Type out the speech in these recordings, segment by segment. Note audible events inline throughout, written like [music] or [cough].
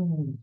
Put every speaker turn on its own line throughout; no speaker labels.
嗯。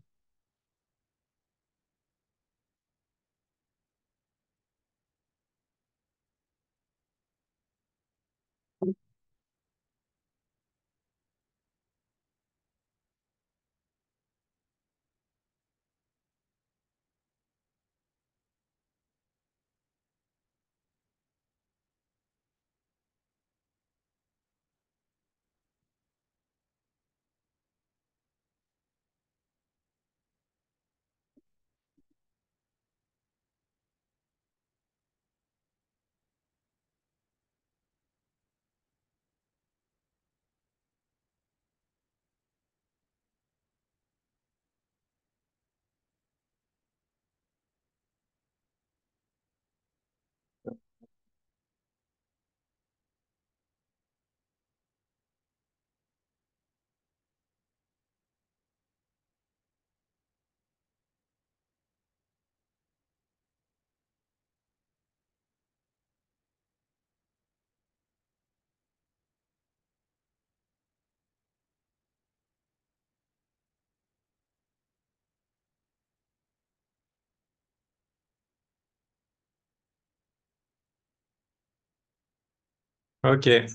Ok. Je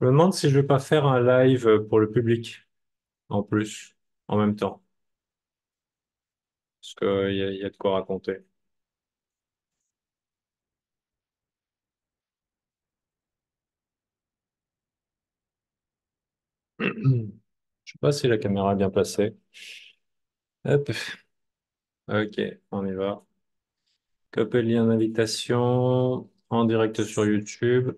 me demande si je ne vais pas faire un live pour le public en plus, en même temps, parce qu'il y a, de quoi raconter. [clears throat] Je ne sais pas si la caméra est bien placée. Hop. Ok, on y va. Copier lien d'invitation en direct sur YouTube.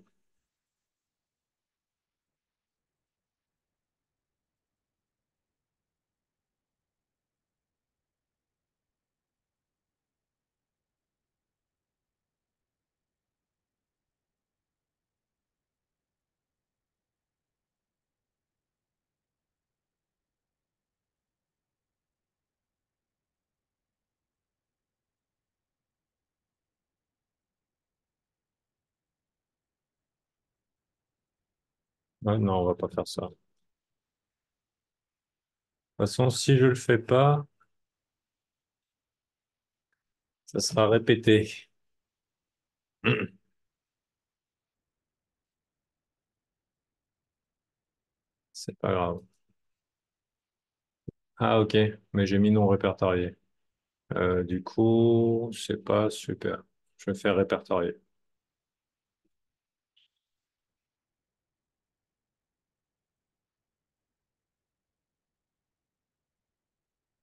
non, on va pas faire ça. De toute façon, si je le fais pas, ça sera répété. [clears throat] C'est pas grave. Ah, ok, mais j'ai mis non répertorié. Euh, du coup, c'est pas super. Je vais faire répertorier.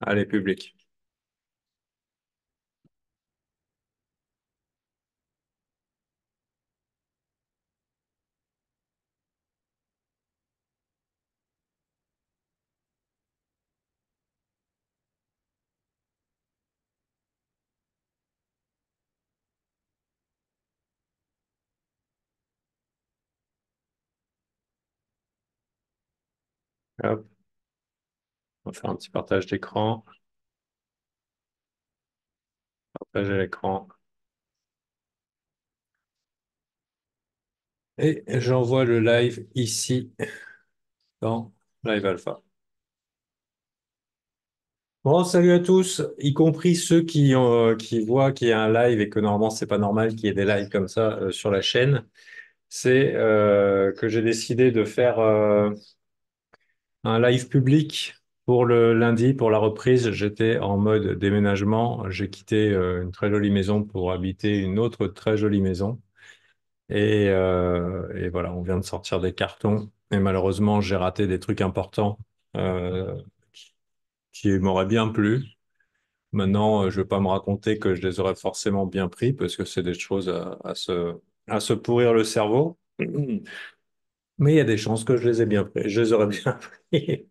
Allez, public. Hop. On va faire un petit partage d'écran. Partager l'écran. Et j'envoie le live ici dans Live Alpha. Bon, salut à tous, y compris ceux qui, euh, qui voient qu'il y a un live et que normalement c'est pas normal qu'il y ait des lives comme ça euh, sur la chaîne. C'est euh, que j'ai décidé de faire un live public pour le lundi, pour la reprise, j'étais en mode déménagement. J'ai quitté euh, une très jolie maison pour habiter une autre très jolie maison. Euh, et, voilà, on vient de sortir des cartons. Et malheureusement, j'ai raté des trucs importants euh, qui, m'auraient bien plu. Maintenant, je ne vais pas me raconter que je les aurais forcément bien pris parce que c'est des choses à, se, à se pourrir le cerveau. Mais il y a des chances que je les ai bien pris. Je les aurais bien [laughs] pris.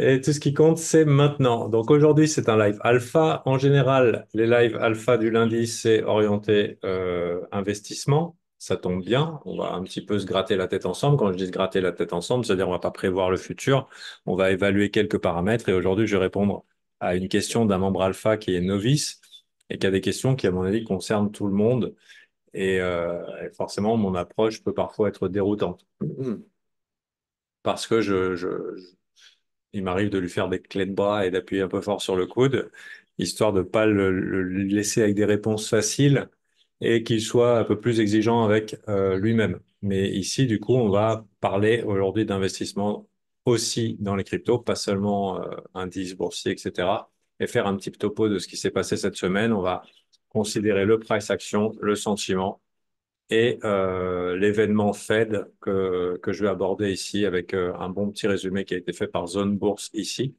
Et tout ce qui compte, c'est maintenant. Donc aujourd'hui, c'est un live alpha. En général, les lives alpha du lundi, c'est orienté euh, investissement. Ça tombe bien. On va un petit peu se gratter la tête ensemble. Quand je dis se gratter la tête ensemble, c'est-à-dire on va pas prévoir le futur. On va évaluer quelques paramètres. Et aujourd'hui, je vais répondre à une question d'un membre alpha qui est novice et qui a des questions qui, à mon avis, concernent tout le monde. Et, euh, forcément, mon approche peut parfois être déroutante. Mmh. Parce que je il m'arrive de lui faire des clés de bras et d'appuyer un peu fort sur le coude, histoire de ne pas le, laisser avec des réponses faciles et qu'il soit un peu plus exigeant avec euh, lui-même. Mais ici, du coup, on va parler aujourd'hui d'investissement aussi dans les cryptos, pas seulement euh, indices boursiers, etc. Et faire un petit topo de ce qui s'est passé cette semaine. On va considérer le price action, le sentiment et euh, l'événement Fed que, que, je vais aborder ici avec euh, un bon petit résumé qui a été fait par Zone Bourse ici.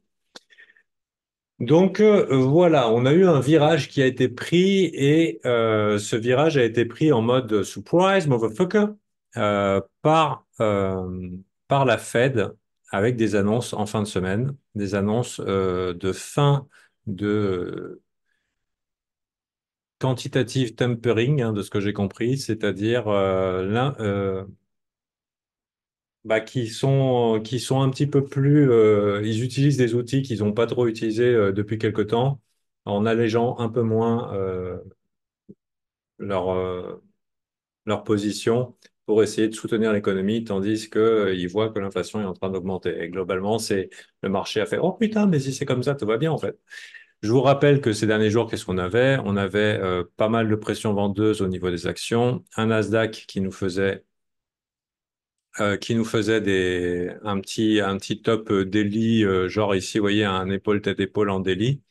Donc euh, voilà, on a eu un virage qui a été pris et ce virage a été pris en mode surprise, motherfucker, par, par la Fed avec des annonces en fin de semaine, des annonces de fin de quantitative tempering, hein, de ce que j'ai compris, c'est-à-dire euh, euh bah, qui, sont, qui sont un petit peu plus... Euh, ils utilisent des outils qu'ils n'ont pas trop utilisés euh, depuis quelque temps, en allégeant un peu moins leur, leur position pour essayer de soutenir l'économie, tandis qu'ils voient que l'inflation est en train d'augmenter. Et globalement, c'est le marché a fait Oh putain, mais si c'est comme ça, tout va bien en fait. Je vous rappelle que ces derniers jours, qu'est-ce qu'on avait On avait euh, pas mal de pression vendeuse au niveau des actions, un Nasdaq qui nous faisait, euh, qui nous faisait des, un, petit, un petit top euh, daily, genre ici, vous voyez, un épaule tête épaule en daily.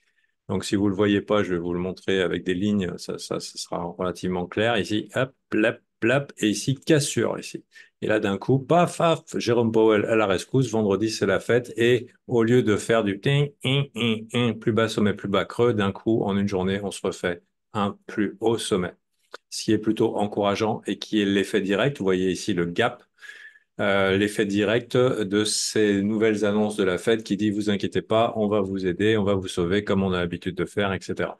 Donc, si vous ne le voyez pas, je vais vous le montrer avec des lignes, ça, ça, sera relativement clair. Ici, hop, l'ap et ici, cassure, ici. Et là, d'un coup, paf, paf, Jérôme Powell à la rescousse, vendredi, c'est la fête, et au lieu de faire du plus bas sommet, plus bas creux, d'un coup, en une journée, on se refait un plus haut sommet. Ce qui est plutôt encourageant et qui est l'effet direct, vous voyez ici le gap, euh, l'effet direct de ces nouvelles annonces de la fête qui dit, vous inquiétez pas, on va vous aider, on va vous sauver comme on a l'habitude de faire, etc.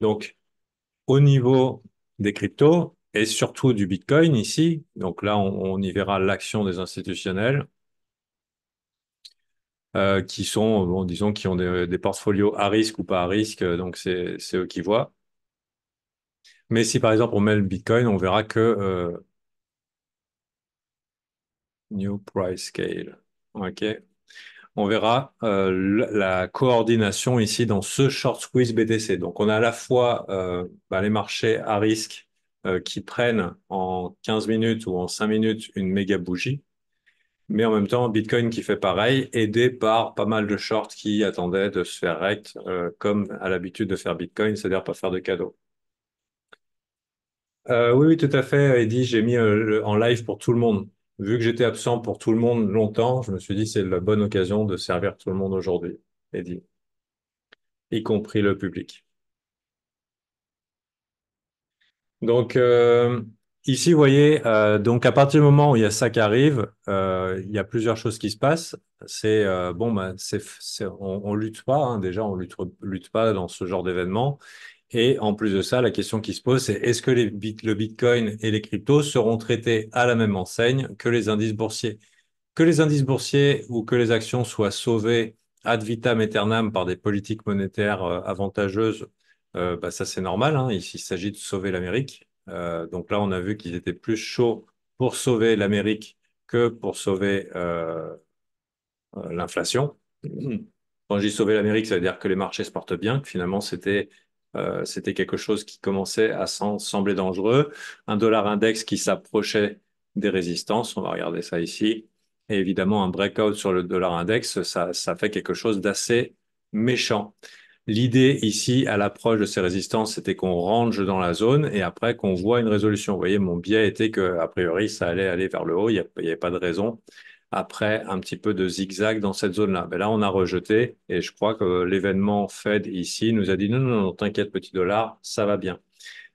Donc, au niveau des cryptos, et surtout du Bitcoin ici. Donc là, on, y verra l'action des institutionnels euh, qui sont, bon, disons, qui ont des, portfolios à risque ou pas à risque. Donc c'est eux qui voient. Mais si par exemple on met le Bitcoin, on verra que euh, New Price Scale. OK. On verra euh, la coordination ici dans ce short squeeze BTC. Donc on a à la fois bah, les marchés à risque euh, qui prennent en 15 minutes ou en 5 minutes une méga bougie, mais en même temps Bitcoin qui fait pareil, aidé par pas mal de shorts qui attendaient de se faire rect euh, comme à l'habitude de faire Bitcoin, c'est-à-dire pas faire de cadeaux. Euh, oui, oui, tout à fait, Eddie, j'ai mis en live pour tout le monde. Vu que j'étais absent pour tout le monde longtemps, je me suis dit c'est la bonne occasion de servir tout le monde aujourd'hui, Eddie, y compris le public. Donc euh, ici, vous voyez, euh, donc à partir du moment où il y a ça qui arrive, euh, il y a plusieurs choses qui se passent. C'est bon, ben, on, ne lutte pas hein. déjà, on lutte, lutte pas dans ce genre d'événement. Et en plus de ça, la question qui se pose, c'est est-ce que les le Bitcoin et les cryptos seront traités à la même enseigne que les indices boursiers Que les indices boursiers ou que les actions soient sauvées ad vitam aeternam par des politiques monétaires avantageuses, euh, bah, ça c'est normal, hein, il, s'agit de sauver l'Amérique. Euh, donc là, on a vu qu'ils étaient plus chauds pour sauver l'Amérique que pour sauver euh, l'inflation. [clears throat] Quand je dis sauver l'Amérique, ça veut dire que les marchés se portent bien, que finalement c'était quelque chose qui commençait à sembler dangereux. Un dollar index qui s'approchait des résistances, on va regarder ça ici. Et évidemment, un breakout sur le dollar index, ça fait quelque chose d'assez méchant. L'idée ici, à l'approche de ces résistances, c'était qu'on range dans la zone et après qu'on voit une résolution. Vous voyez, mon biais était que, a priori, ça allait aller vers le haut. Il n'y avait pas de raison. Après, un petit peu de zigzag dans cette zone-là. Mais là, on a rejeté et je crois que l'événement Fed ici nous a dit non, non, non, t'inquiète, petit dollar, ça va bien.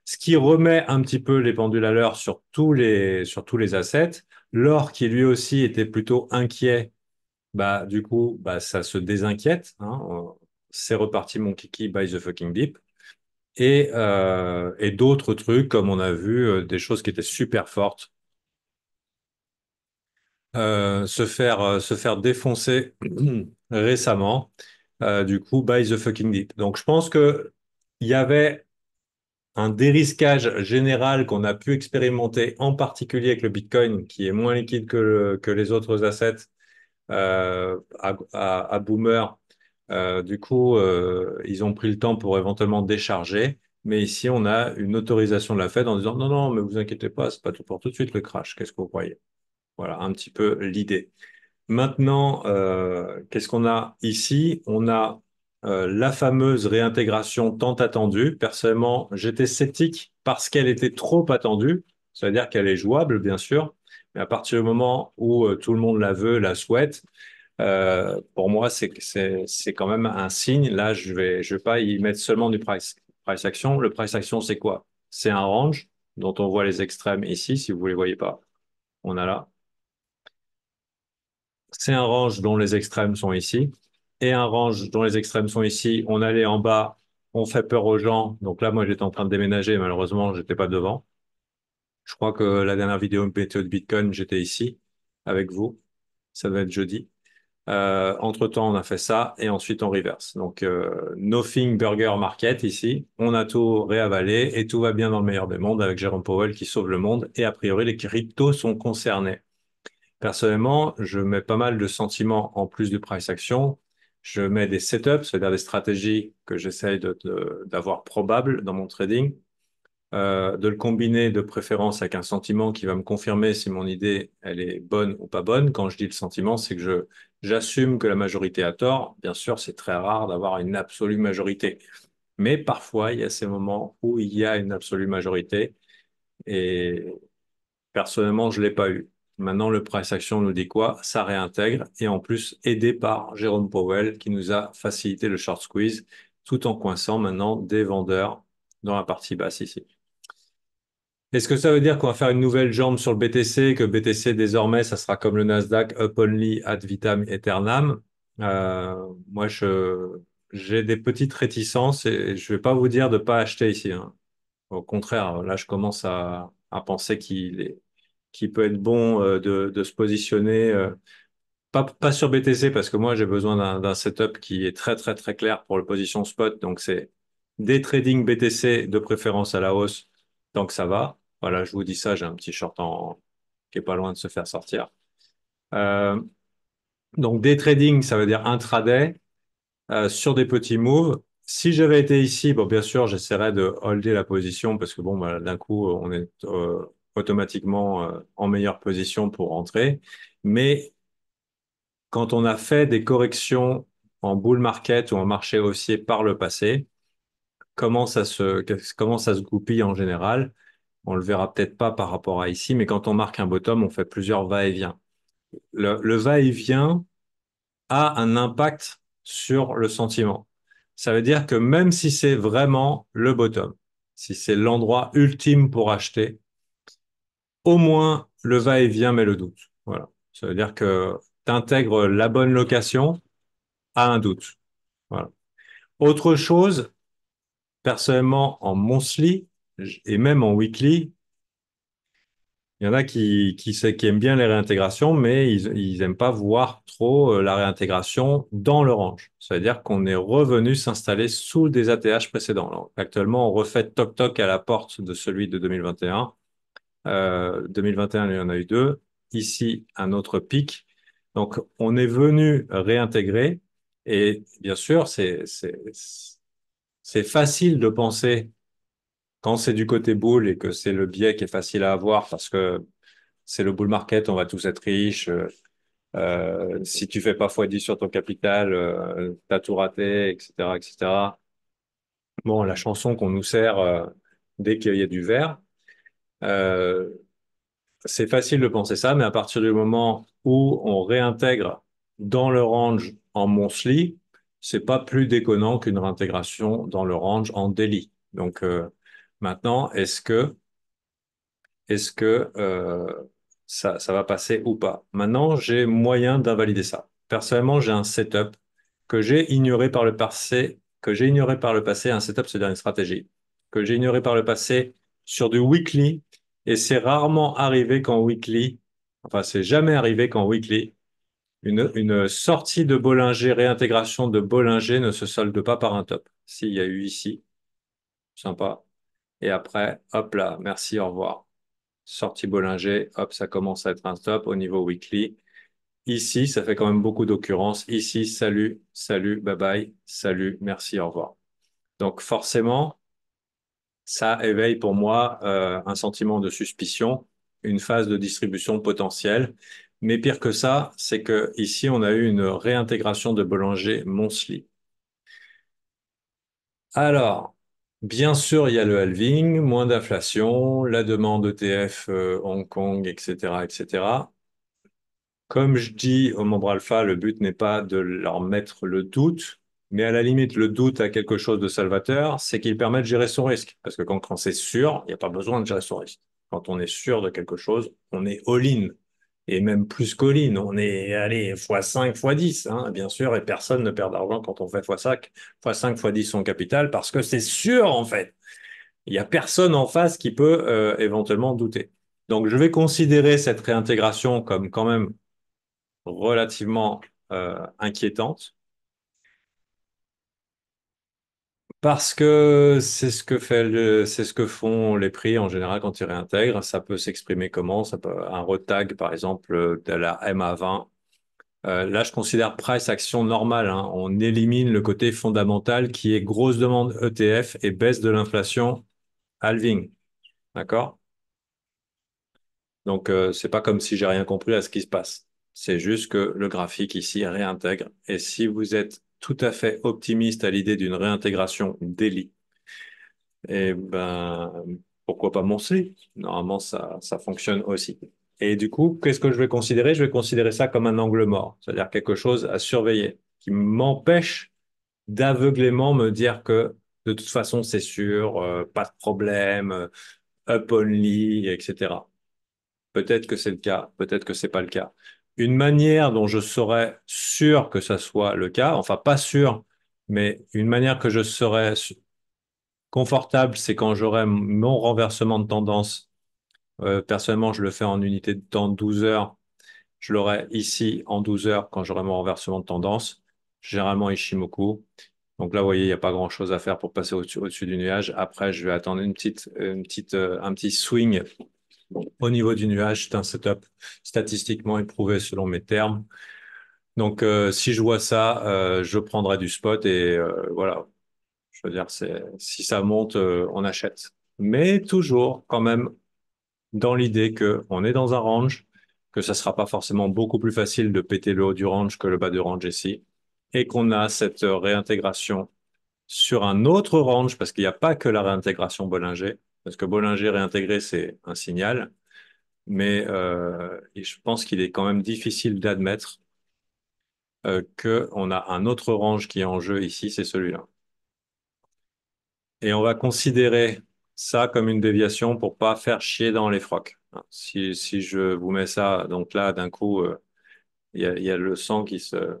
Ce qui remet un petit peu les pendules à l'heure sur tous les, sur tous les assets. L'or qui lui aussi était plutôt inquiet bah, du coup, bah, ça se désinquiète. Hein c'est reparti mon kiki by the fucking deep. Euh, et, d'autres trucs, comme on a vu, euh, des choses qui étaient super fortes. Euh, se, faire, se faire défoncer [clears throat] récemment, du coup, by the fucking deep. Donc je pense qu'il y avait un dérisquage général qu'on a pu expérimenter, en particulier avec le Bitcoin, qui est moins liquide que, que les autres assets à, boomer, euh, du coup, euh, ils ont pris le temps pour éventuellement décharger. Mais ici, on a une autorisation de la Fed en disant non, non, mais vous inquiétez pas, c'est pas tout pour tout de suite le crash. Qu'est-ce que vous croyez Voilà un petit peu l'idée. Maintenant, euh, qu'est-ce qu'on a ici On a la fameuse réintégration tant attendue. Personnellement, j'étais sceptique parce qu'elle était trop attendue. C'est-à-dire qu'elle est jouable, bien sûr, mais à partir du moment où tout le monde la veut, la souhaite, euh, pour moi, c'est quand même un signe. Là, je vais, je vais pas y mettre seulement du price, price action. Le price action, c'est quoi C'est un range dont on voit les extrêmes ici, si vous ne les voyez pas. On a là. C'est un range dont les extrêmes sont ici. Et un range dont les extrêmes sont ici. On allait en bas, on fait peur aux gens. Donc là, moi, j'étais en train de déménager. Malheureusement, je n'étais pas devant. Je crois que la dernière vidéo météo de Bitcoin, j'étais ici avec vous. Ça va être jeudi. Euh, entre-temps, on a fait ça et ensuite on reverse. Donc, euh, nothing burger market ici. On a tout réavalé et tout va bien dans le meilleur des mondes avec Jérôme Powell qui sauve le monde. Et a priori, les cryptos sont concernés. Personnellement, je mets pas mal de sentiments en plus du price action. Je mets des setups, c'est-à-dire des stratégies que j'essaye d'avoir probables dans mon trading. Euh, de le combiner de préférence avec un sentiment qui va me confirmer si mon idée elle est bonne ou pas bonne. Quand je dis le sentiment, c'est que je J'assume que la majorité a tort. Bien sûr, c'est très rare d'avoir une absolue majorité. Mais parfois, il y a ces moments où il y a une absolue majorité. Et personnellement, je ne l'ai pas eu. Maintenant, le price action nous dit quoi Ça réintègre. Et en plus, aidé par Jérôme Powell qui nous a facilité le short squeeze tout en coinçant maintenant des vendeurs dans la partie basse ici. Est-ce que ça veut dire qu'on va faire une nouvelle jambe sur le BTC, que BTC désormais, ça sera comme le Nasdaq, up only ad vitam eternam euh, Moi, je, j'ai des petites réticences et je ne vais pas vous dire de ne pas acheter ici. Hein. Au contraire, là, je commence à, penser qu'il est, peut être bon euh, de, se positionner, euh, pas, sur BTC, parce que moi, j'ai besoin d'un, d'un setup qui est très, très, très clair pour le position spot. Donc, c'est des trading BTC de préférence à la hausse tant que ça va. Voilà, je vous dis ça, j'ai un petit short en... qui est pas loin de se faire sortir. Euh, donc, des trading, ça veut dire intraday euh, sur des petits moves. Si j'avais été ici, bon, bien sûr, j'essaierais de holder la position parce que bon, bah, d'un coup, on est euh, automatiquement en meilleure position pour rentrer. Mais quand on a fait des corrections en bull market ou en marché haussier par le passé, comment ça se, comment ça se goupille en général. On le verra peut-être pas par rapport à ici, mais quand on marque un bottom, on fait plusieurs va-et-vient. Le, va-et-vient a un impact sur le sentiment. Ça veut dire que même si c'est vraiment le bottom, si c'est l'endroit ultime pour acheter, au moins le va-et-vient met le doute. Voilà. Ça veut dire que tu intègres la bonne location à un doute. Voilà. Autre chose, personnellement, en monthly et même en weekly, il y en a qui, qui, aiment bien les réintégrations, mais ils n'aiment pas voir trop euh, la réintégration dans le range. C'est-à-dire qu'on est revenu s'installer sous des ATH précédents. actuellement, on refait toc-toc à la porte de celui de 2021. 2021, euh, il y en a eu deux. Ici, un autre pic. Donc, on est venu réintégrer. Et bien sûr, c'est c'est facile de penser quand c'est du côté boule et que c'est le biais qui est facile à avoir parce que c'est le bull market, on va tous être riches. Euh, euh, si tu fais pas x10 sur ton capital, euh, tu as tout raté, etc., etc. Bon, la chanson qu'on nous sert dès qu'il y a du verre, c'est facile de penser ça, mais à partir du moment où on réintègre dans le range en monthly, c'est pas plus déconnant qu'une réintégration dans le range en daily. Donc euh, maintenant, est-ce que, est-ce que euh, ça, va passer ou pas Maintenant, j'ai moyen d'invalider ça. Personnellement, j'ai un setup que j'ai ignoré par le passé, que j'ai ignoré par le passé. Un setup, c'est une stratégie que j'ai ignoré par le passé sur du weekly, et c'est rarement arrivé qu'en weekly, enfin c'est jamais arrivé qu'en weekly, une, sortie de Bollinger, réintégration de Bollinger ne se solde pas par un top. S'il y a eu ici, sympa. Et après, hop là, merci, au revoir. Sortie Bollinger, hop, ça commence à être un top au niveau weekly. Ici, ça fait quand même beaucoup d'occurrences. Ici, salut, salut, bye bye, salut, merci, au revoir. Donc forcément, ça éveille pour moi euh, un sentiment de suspicion, une phase de distribution potentielle. Mais pire que ça, c'est que ici, on a eu une réintégration de Bollinger-Monsley. Alors, bien sûr, il y a le halving, moins d'inflation, la demande ETF euh, Hong Kong, etc., etc. Comme je dis aux membres alpha, le but n'est pas de leur mettre le doute, mais à la limite, le doute a quelque chose de salvateur, c'est qu'il permet de gérer son risque. Parce que quand, quand c'est sûr, il n'y a pas besoin de gérer son risque. Quand on est sûr de quelque chose, on est all-in et même plus Colline. On est, allé x5, x10, bien sûr, et personne ne perd d'argent quand on fait x5, x5, x10 son capital, parce que c'est sûr, en fait. Il n'y a personne en face qui peut euh, éventuellement douter. Donc, je vais considérer cette réintégration comme quand même relativement euh, inquiétante. Parce que c'est ce que font les prix en général quand ils réintègrent. Ça peut s'exprimer comment? Ça peut, un retag, par exemple, de la MA20. Euh, là, je considère price action normale. Hein. On élimine le côté fondamental qui est grosse demande ETF et baisse de l'inflation halving. D'accord? Donc, ce euh, c'est pas comme si j'ai rien compris à ce qui se passe. C'est juste que le graphique ici réintègre. Et si vous êtes tout à fait optimiste à l'idée d'une réintégration d'Eli, Et eh ben, pourquoi pas mon Normalement, ça, ça fonctionne aussi. Et du coup, qu'est-ce que je vais considérer Je vais considérer ça comme un angle mort, c'est-à-dire quelque chose à surveiller, qui m'empêche d'aveuglément me dire que de toute façon, c'est sûr, euh, pas de problème, euh, up only, etc. Peut-être que c'est le cas, peut-être que c'est pas le cas. Une manière dont je serais sûr que ça soit le cas, enfin pas sûr, mais une manière que je serais confortable, c'est quand j'aurai mon renversement de tendance. Euh, personnellement, je le fais en unité de temps 12 heures. Je l'aurai ici en 12 heures quand j'aurai mon renversement de tendance, généralement Ishimoku. Donc là, vous voyez, il n'y a pas grand-chose à faire pour passer au-dessus du nuage. Après, je vais attendre une petite, une petite, euh, un petit swing au niveau du nuage, c'est un setup statistiquement éprouvé selon mes termes. Donc, euh, si je vois ça, euh, je prendrai du spot et euh, voilà. Je veux dire, si ça monte, on achète. Mais toujours quand même dans l'idée qu'on est dans un range, que ça sera pas forcément beaucoup plus facile de péter le haut du range que le bas du range ici, et qu'on a cette réintégration sur un autre range parce qu'il n'y a pas que la réintégration Bollinger parce que Bollinger réintégré, c'est un signal, mais euh, je pense qu'il est quand même difficile d'admettre euh, qu'on a un autre range qui est en jeu ici, c'est celui-là. Et on va considérer ça comme une déviation pour ne pas faire chier dans les frocs. Si, je vous mets ça, donc là, d'un coup, euh, il y, y, a le sang qui se,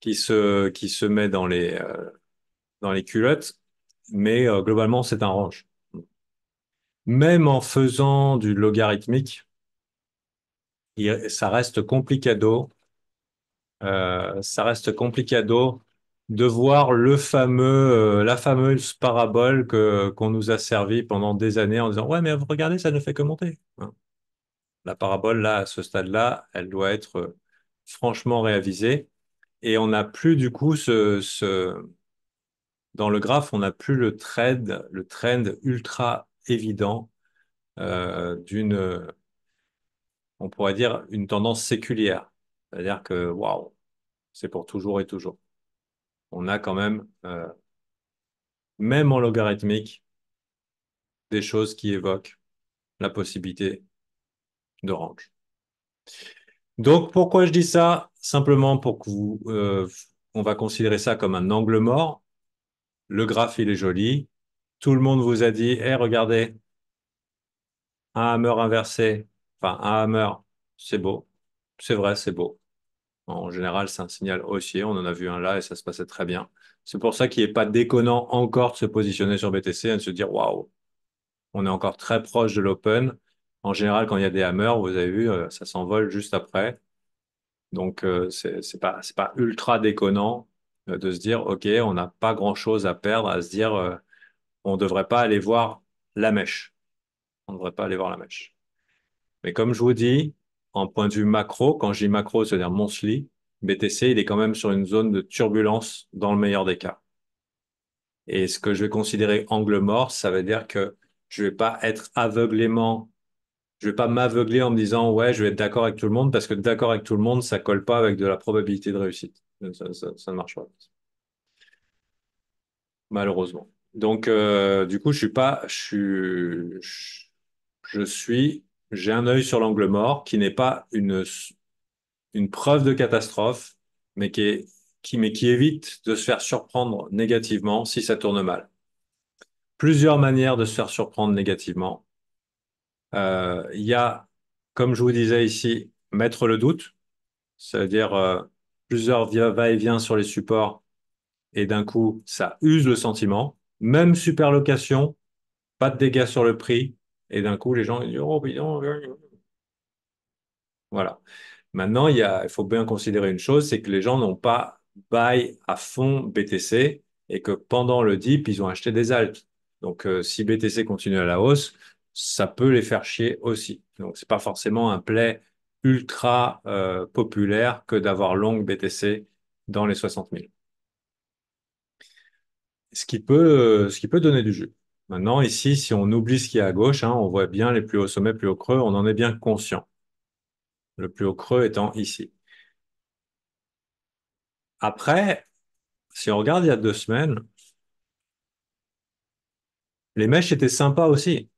qui se, qui se met dans les, dans les culottes, mais globalement, c'est un range même en faisant du logarithmique, ça reste complicado. Euh, ça reste de voir le fameux, euh, la fameuse parabole que, qu'on nous a servi pendant des années en disant Ouais, mais regardez, ça ne fait que monter. Hein. la parabole, là, à ce stade-là, elle doit être franchement réavisée. Et on n'a plus, du coup, ce, dans le graphe, on n'a plus le trend, le trend ultra évident euh, d'une, on pourrait dire, une tendance séculière. C'est-à-dire que, waouh, c'est pour toujours et toujours. On a quand même, euh, même en logarithmique, des choses qui évoquent la possibilité de range. Donc, pourquoi je dis ça Simplement pour que vous, euh, on va considérer ça comme un angle mort. Le graphe, il est joli tout le monde vous a dit, hé, eh, regardez, un hammer inversé, enfin un hammer, c'est beau, c'est vrai, c'est beau. En général, c'est un signal haussier, on en a vu un là et ça se passait très bien. C'est pour ça qu'il n'est pas déconnant encore de se positionner sur BTC et de se dire, waouh, on est encore très proche de l'open. En général, quand il y a des hammers, vous avez vu, euh, ça s'envole juste après. Donc, euh, c'est ce n'est pas ultra déconnant euh, de se dire, OK, on n'a pas grand-chose à perdre, à se dire, on ne devrait pas aller voir la mèche. On ne devrait pas aller voir la mèche. Mais comme je vous dis, en point de vue macro, quand je dis macro, c'est-à-dire monthly, BTC, il est quand même sur une zone de turbulence dans le meilleur des cas. Et ce que je vais considérer angle mort, ça veut dire que je ne vais pas être aveuglément, je ne vais pas m'aveugler en me disant ouais, je vais être d'accord avec tout le monde, parce que d'accord avec tout le monde, ça ne colle pas avec de la probabilité de réussite. ça ne marche pas. Malheureusement. Donc, euh, du coup, je suis pas, je suis, j'ai un œil sur l'angle mort qui n'est pas une, une preuve de catastrophe, mais qui, est, qui, mais qui évite de se faire surprendre négativement si ça tourne mal. Plusieurs manières de se faire surprendre négativement. Euh, il y a, comme je vous disais ici, mettre le doute, c'est-à-dire euh, plusieurs va-et-vient sur les supports, et d'un coup, ça use le sentiment. Même super location, pas de dégâts sur le prix. Et d'un coup, les gens ils disent Oh, ont euh, euh, euh. Voilà. Maintenant, il, y a, il faut bien considérer une chose c'est que les gens n'ont pas bail à fond BTC et que pendant le dip, ils ont acheté des altes. Donc, si BTC continue à la hausse, ça peut les faire chier aussi. Donc, ce n'est pas forcément un play ultra populaire que d'avoir long BTC dans les 60 000 ce qui peut, euh, ce qui peut donner du jus. Maintenant, ici, si on oublie ce qu'il y a à gauche, hein, on voit bien les plus hauts sommets, plus hauts creux, on en est bien conscient. Le plus haut creux étant ici. Après, si on regarde il y a deux semaines, les mèches étaient sympas aussi.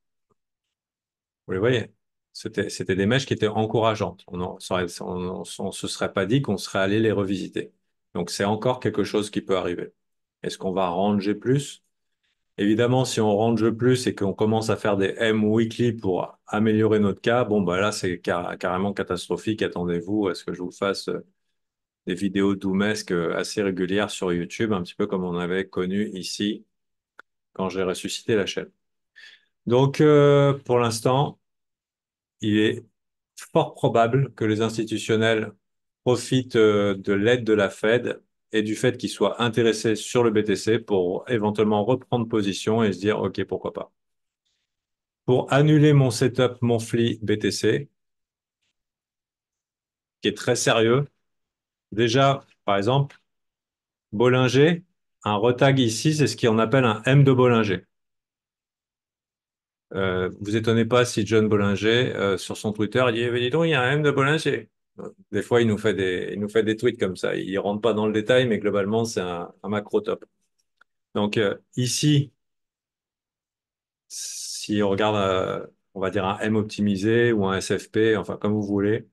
Vous les voyez C'était des mèches qui étaient encourageantes. On ne se serait pas dit qu'on serait allé les revisiter. Donc, c'est encore quelque chose qui peut arriver. Est-ce qu'on va ranger plus Évidemment, si on range plus et qu'on commence à faire des M weekly pour améliorer notre cas, bon, bah là, c'est carrément catastrophique. Attendez-vous à ce que je vous fasse euh, des vidéos doumesques euh, assez régulières sur YouTube, un petit peu comme on avait connu ici quand j'ai ressuscité la chaîne. Donc, euh, pour l'instant, il est fort probable que les institutionnels profitent de l'aide de la Fed et du fait qu'il soit intéressé sur le BTC pour éventuellement reprendre position et se dire OK, pourquoi pas. Pour annuler mon setup, mon fly BTC, qui est très sérieux, déjà, par exemple, Bollinger, un retag ici, c'est ce qu'on appelle un M de Bollinger. Euh, vous étonnez pas si John Bollinger, euh, sur son Twitter, dit venez donc, il y a un M de Bollinger. Des fois, il nous fait des, nous fait des tweets comme ça. Il ne rentre pas dans le détail, mais globalement, c'est un, macro top. Donc euh, ici, si on regarde, euh, on va dire un M optimisé ou un SFP, enfin comme vous voulez,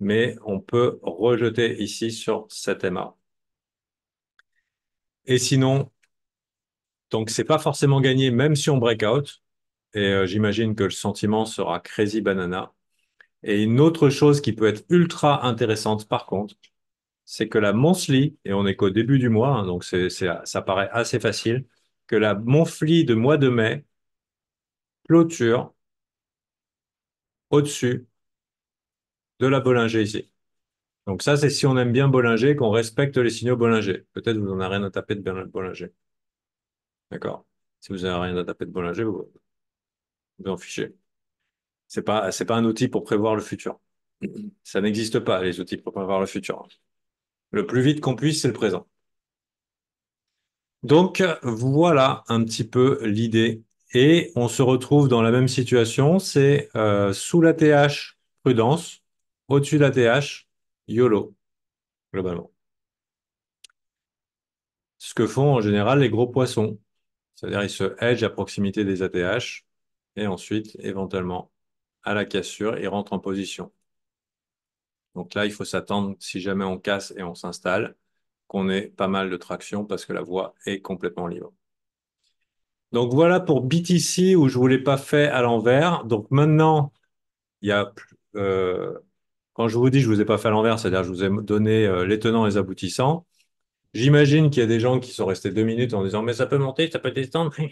mais on peut rejeter ici sur cet MA. Et sinon, donc c'est pas forcément gagné, même si on break out. Et euh, j'imagine que le sentiment sera crazy banana. Et une autre chose qui peut être ultra intéressante, par contre, c'est que la monthly, et on est qu'au début du mois, hein, donc c'est, ça paraît assez facile, que la monthly de mois de mai clôture au-dessus de la Bollinger ici. Donc ça, c'est si on aime bien Bollinger, qu'on respecte les signaux Bollinger. Peut-être vous n'en avez rien à taper de Bollinger. D'accord Si vous n'avez rien à taper de Bollinger, vous vous en fichez. C'est pas, c'est pas un outil pour prévoir le futur. Ça n'existe pas, les outils pour prévoir le futur. Le plus vite qu'on puisse, c'est le présent. Donc voilà un petit peu l'idée. Et on se retrouve dans la même situation, c'est euh, sous la TH, prudence, au-dessus de la TH, YOLO, globalement. Ce que font en général les gros poissons, c'est-à-dire ils se hedge à proximité des ATH et ensuite éventuellement à la cassure et rentre en position. Donc là, il faut s'attendre, si jamais on casse et on s'installe, qu'on ait pas mal de traction parce que la voie est complètement libre. Donc voilà pour BTC où je ne vous l'ai pas fait à l'envers. Donc maintenant, il y a, euh, quand je vous dis je ne vous ai pas fait à l'envers, c'est-à-dire je vous ai donné euh, les tenants et les aboutissants. J'imagine qu'il y a des gens qui sont restés deux minutes en disant mais ça peut monter, ça peut descendre. [laughs]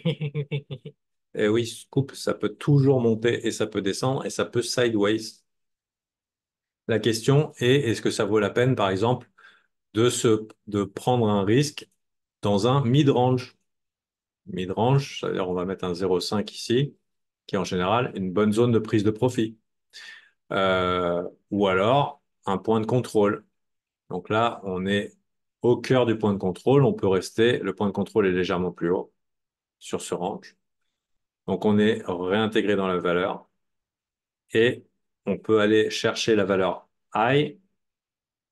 Et oui, scoop, ça peut toujours monter et ça peut descendre et ça peut sideways. La question est, est-ce que ça vaut la peine, par exemple, de, de prendre un risque dans un mid-range Mid-range, c'est-à-dire on va mettre un 0,5 ici, qui est en général une bonne zone de prise de profit. Euh, ou alors un point de contrôle. Donc là, on est au cœur du point de contrôle. On peut rester, le point de contrôle est légèrement plus haut sur ce range. Donc on est réintégré dans la valeur et on peut aller chercher la valeur I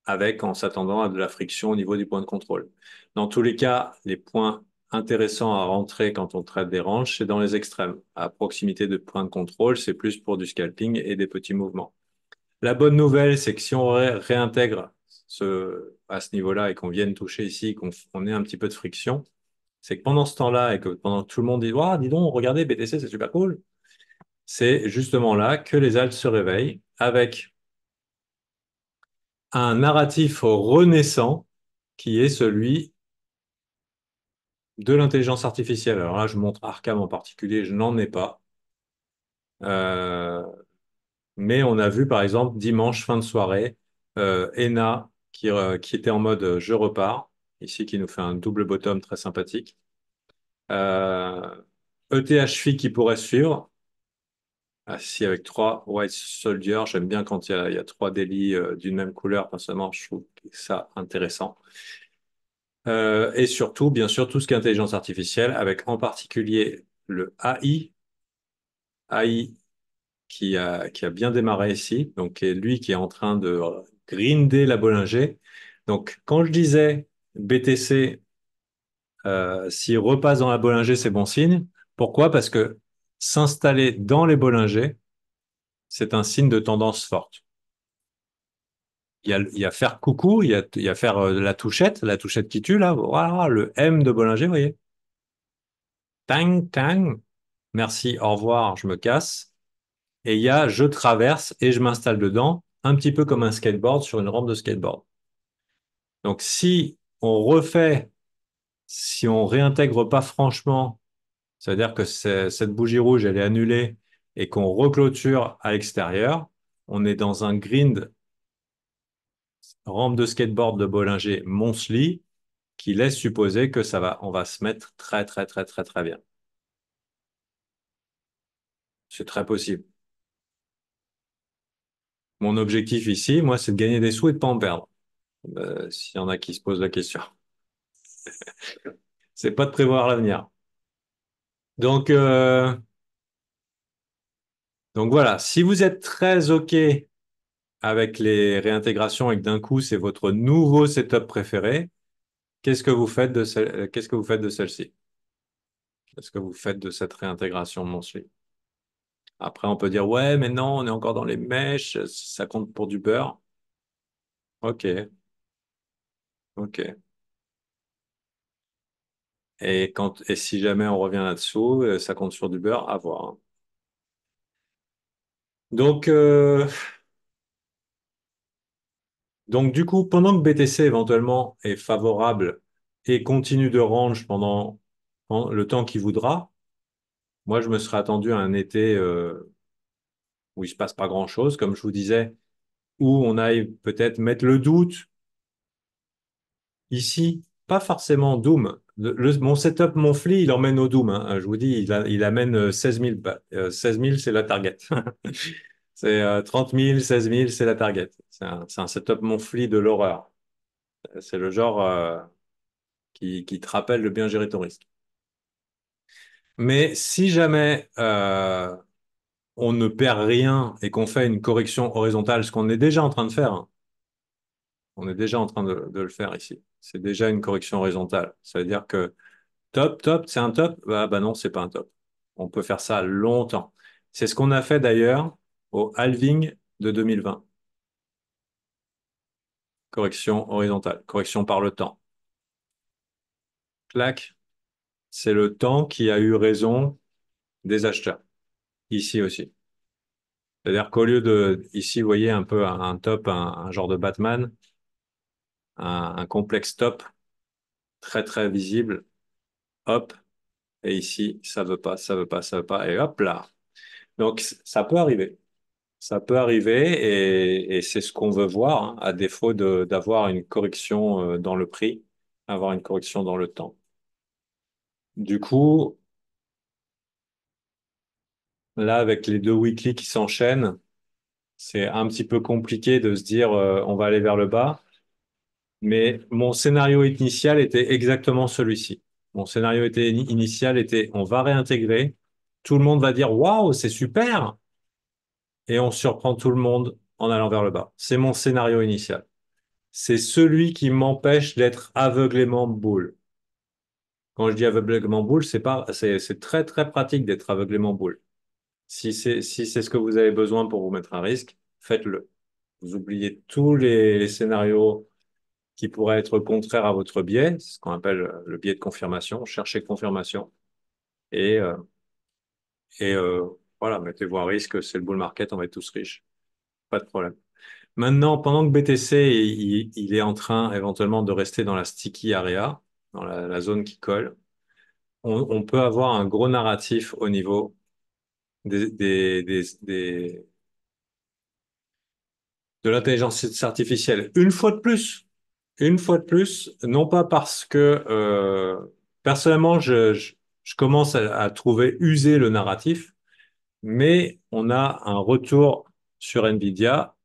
avec en s'attendant à de la friction au niveau du point de contrôle. Dans tous les cas, les points intéressants à rentrer quand on traite des ranges, c'est dans les extrêmes. À proximité de points de contrôle, c'est plus pour du scalping et des petits mouvements. La bonne nouvelle, c'est que si on réintègre ce, à ce niveau-là et qu'on vienne toucher ici, qu'on ait un petit peu de friction, c'est que pendant ce temps-là et que pendant tout le monde dit dis donc, regardez, BTC, c'est super cool. C'est justement là que les Alpes se réveillent avec un narratif renaissant qui est celui de l'intelligence artificielle. Alors là, je montre Arkham en particulier, je n'en ai pas. Euh, mais on a vu par exemple dimanche fin de soirée, euh, Ena euh, qui était en mode je repars, ici qui nous fait un double bottom très sympathique. Euh, ETHFI qui pourrait suivre. Assis avec trois White Soldier, j'aime bien quand il y, a, trois délits euh, d'une même couleur, personnellement, je trouve ça intéressant. Euh, et surtout, bien sûr, tout ce qui est intelligence artificielle, avec en particulier le AI, AI qui a, qui a bien démarré ici, donc et lui qui est en train de grinder la Bollinger. Donc, quand je disais BTC, euh, s'il repasse dans la Bollinger, c'est bon signe. Pourquoi Parce que s'installer dans les Bollinger, c'est un signe de tendance forte. Il y a, faire coucou, il y a, faire euh, la touchette, la touchette qui tue, là, voilà, le M de Bollinger, vous voyez. Tang, tang, merci, au revoir, je me casse. Et il y a je traverse et je m'installe dedans, un petit peu comme un skateboard sur une rampe de skateboard. Donc si on refait, si on réintègre pas franchement, c'est-à-dire que cette bougie rouge, elle est annulée et qu'on reclôture à l'extérieur, on est dans un grind rampe de skateboard de Bollinger monsly qui laisse supposer que ça va, on va se mettre très très très très très bien. C'est très possible. Mon objectif ici, moi, c'est de gagner des sous et de pas en perdre. Euh, s'il y en a qui se posent la question. [laughs] c'est pas de prévoir l'avenir. Donc, euh, donc voilà, si vous êtes très OK avec les réintégrations et que d'un coup c'est votre nouveau setup préféré, qu'est-ce que vous faites de euh, qu'est-ce que vous faites de celle-ci Qu'est-ce que vous faites de cette réintégration mensuelle Après, on peut dire ouais, mais non, on est encore dans les mèches, ça compte pour du beurre. OK, Ok. Et quand et si jamais on revient là-dessous, euh, ça compte sur du beurre, à voir. Donc, euh, donc du coup, pendant que BTC éventuellement est favorable et continue de range pendant le temps qu'il voudra, moi je me serais attendu à un été euh, où il se passe pas grand-chose, comme je vous disais, où on aille peut-être mettre le doute ici, pas forcément Doom. mon setup, mon il emmène au Doom. Hein. Je vous dis, il, amène 16 000 16 000, c'est la target. [laughs] c'est 30 000, 16 000, c'est la target. C'est un, setup, mon de l'horreur. C'est le genre euh, qui, te rappelle de bien gérer ton risque. Mais si jamais euh, on ne perd rien et qu'on fait une correction horizontale, ce qu'on est déjà en train de faire, hein, on est déjà en train de, le faire ici. C'est déjà une correction horizontale. Ça veut dire que top, top, c'est un top. Bah, bah non, c'est pas un top. On peut faire ça longtemps. C'est ce qu'on a fait d'ailleurs au halving de 2020. Correction horizontale, correction par le temps. Clac, c'est le temps qui a eu raison des acheteurs. Ici aussi. C'est-à-dire qu'au lieu de, ici, vous voyez un peu un, top, un genre de Batman, un, complexe top très très visible. Hop, et ici, ça ne veut pas, ça ne veut pas, ça ne veut pas, et hop là. Donc, ça peut arriver. Ça peut arriver et, c'est ce qu'on veut voir, hein, à défaut d'avoir une correction euh, dans le prix, avoir une correction dans le temps. Du coup, là, avec les deux weekly qui s'enchaînent, c'est un petit peu compliqué de se dire euh, on va aller vers le bas mais mon scénario initial était exactement celui-ci. Mon scénario initial était on va réintégrer, tout le monde va dire waouh, c'est super, et on surprend tout le monde en allant vers le bas. C'est mon scénario initial. C'est celui qui m'empêche d'être aveuglément boule. Quand je dis aveuglément boule, c'est pas, c'est très très pratique d'être aveuglément boule. Si c'est si ce que vous avez besoin pour vous mettre à risque, faites-le. Vous oubliez tous les scénarios qui pourrait être contraire à votre biais, ce qu'on appelle euh, le biais de confirmation, chercher confirmation. Et, euh, et euh, voilà, mettez-vous à risque, c'est le bull market, on va être tous riches. Pas de problème. Maintenant, pendant que BTC il, est en train éventuellement de rester dans la sticky area, dans la, zone qui colle, on, peut avoir un gros narratif au niveau des, des, de l'intelligence artificielle. Une fois de plus, une fois de plus, non pas parce que euh, personnellement, je, commence à, à, trouver usé le narratif, mais on a un retour sur NVIDIA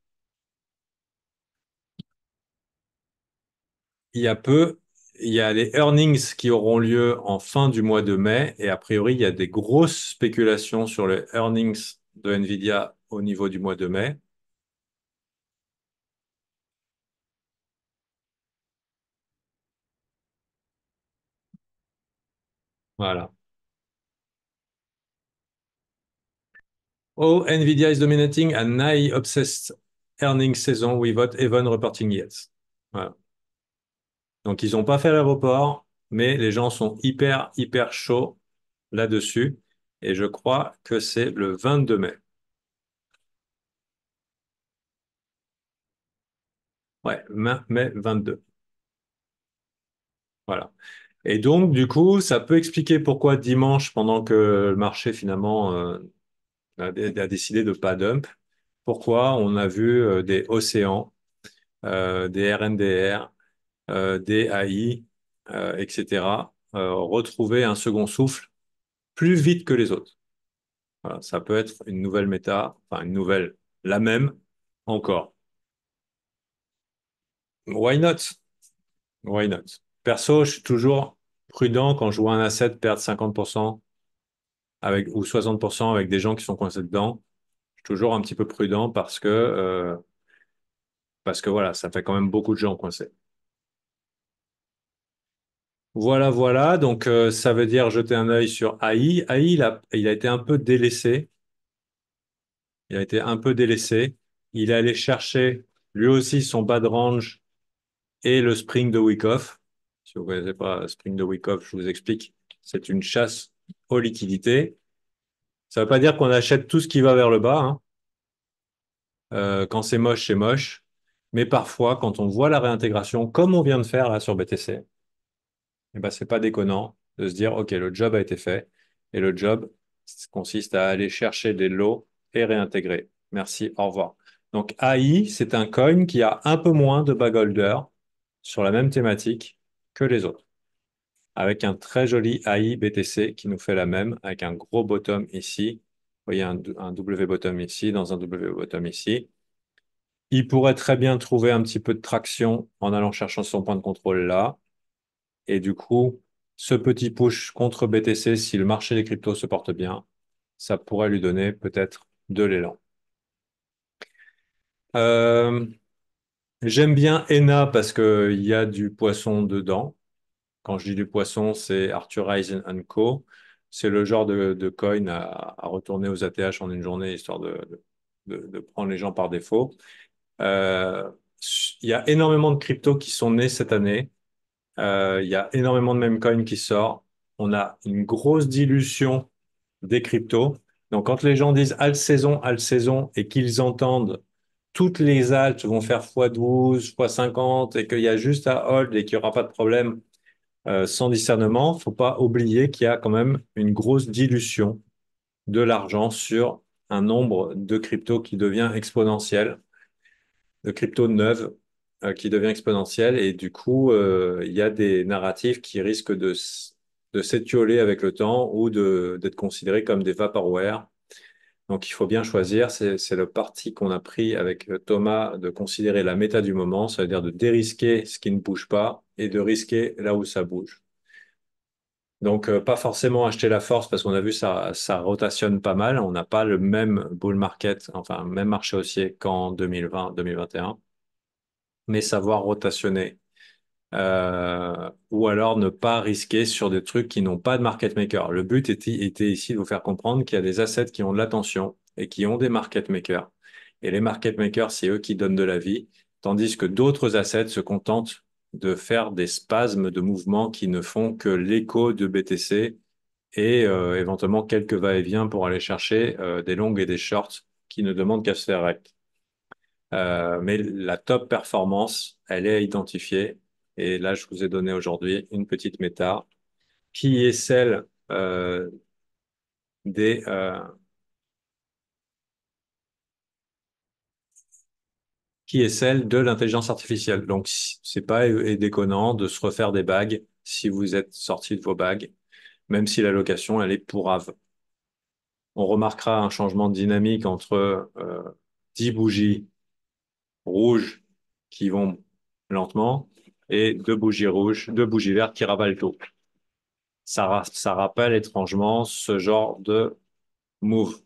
il y a peu. Il y a les earnings qui auront lieu en fin du mois de mai et a priori, il y a des grosses spéculations sur les earnings de NVIDIA au niveau du mois de mai. Voilà. Oh, Nvidia is dominating and high obsessed earnings season without even reporting yet. Voilà. Donc, ils n'ont pas fait le report, mais les gens sont hyper, hyper chauds là-dessus. Et je crois que c'est le 22 mai. Ouais, mai 22. Voilà. Et donc, du coup, ça peut expliquer pourquoi dimanche, pendant que le marché finalement euh, a, décidé de pas dump, pourquoi on a vu euh, des océans, euh, des RNDR, des AI, etc., retrouver un second souffle plus vite que les autres. ça peut être une nouvelle méta, enfin une nouvelle, la même encore. Why not? Why not? Perso, je suis toujours prudent quand je vois un asset perdre 50% avec, ou 60% avec des gens qui sont coincés dedans. Je suis toujours un petit peu prudent parce que, euh, parce que voilà, ça fait quand même beaucoup de gens coincés. Voilà, voilà. Donc, euh, ça veut dire jeter un œil sur AI. AI, il a, il a été un peu délaissé. Il a été un peu délaissé. Il est allé chercher lui aussi son bas de range et le spring de week-off. Si vous ne connaissez pas Spring de Wyckoff, je vous explique. C'est une chasse aux liquidités. Ça ne veut pas dire qu'on achète tout ce qui va vers le bas. Hein. Euh, quand c'est moche, c'est moche. Mais parfois, quand on voit la réintégration, comme on vient de faire là sur BTC, eh ben, ce n'est pas déconnant de se dire, OK, le job a été fait. Et le job consiste à aller chercher des lots et réintégrer. Merci, au revoir. Donc AI, c'est un coin qui a un peu moins de bagholder sur la même thématique les autres. Avec un très joli AI BTC qui nous fait la même, avec un gros bottom ici. voyez un, W bottom ici, dans un W bottom ici. Il pourrait très bien trouver un petit peu de traction en allant chercher son point de contrôle là. Et du coup, ce petit push contre BTC, si le marché des cryptos se porte bien, ça pourrait lui donner peut-être de l'élan. Euh, J'aime bien Ena parce qu'il y a du poisson dedans. Quand je dis du poisson, c'est Arthur Eisen Co. C'est le genre de, coin à, retourner aux ATH en une journée, histoire de, prendre les gens par défaut. il euh, y a énormément de cryptos qui sont nés cette année. il euh, y a énormément de même coins qui sortent. On a une grosse dilution des cryptos. Donc, quand les gens disent alt saison, alt saison et qu'ils entendent toutes les altes vont faire x12, x50 et qu'il y a juste à hold et qu'il n'y aura pas de problème euh, sans discernement, il ne faut pas oublier qu'il y a quand même une grosse dilution de l'argent sur un nombre de cryptos qui devient exponentiel, de cryptos neuves euh, qui devient exponentiel. Et du coup, euh, il y a des narratifs qui risquent de, de s'étioler avec le temps ou d'être considérés comme des vaporware donc il faut bien choisir, c'est le parti qu'on a pris avec euh, Thomas de considérer la méta du moment, c'est-à-dire de dérisquer ce qui ne bouge pas et de risquer là où ça bouge. Donc euh, pas forcément acheter la force parce qu'on a vu ça, ça rotationne pas mal, on n'a pas le même bull market, enfin même marché haussier qu'en 2020-2021, mais savoir rotationner euh, ou alors ne pas risquer sur des trucs qui n'ont pas de market maker. Le but était, ici de vous faire comprendre qu'il y a des assets qui ont de l'attention et qui ont des market makers. Et les market makers, c'est eux qui donnent de la vie, tandis que d'autres assets se contentent de faire des spasmes de mouvement qui ne font que l'écho de BTC et euh, éventuellement quelques va-et-vient pour aller chercher euh, des longues et des shorts qui ne demandent qu'à se faire rec mais la top performance, elle est identifiée et là, je vous ai donné aujourd'hui une petite méta qui est celle euh, des, euh, celle de l'intelligence artificielle. Donc, ce n'est pas déconnant de se refaire des bagues si vous êtes sorti de vos bagues, même si la location, elle est pourrave. On remarquera un changement de dynamique entre euh, 10 bougies rouges qui vont lentement et deux bougies rouges, deux bougies vertes qui ravalent tout. Ça, ça rappelle étrangement ce genre de move.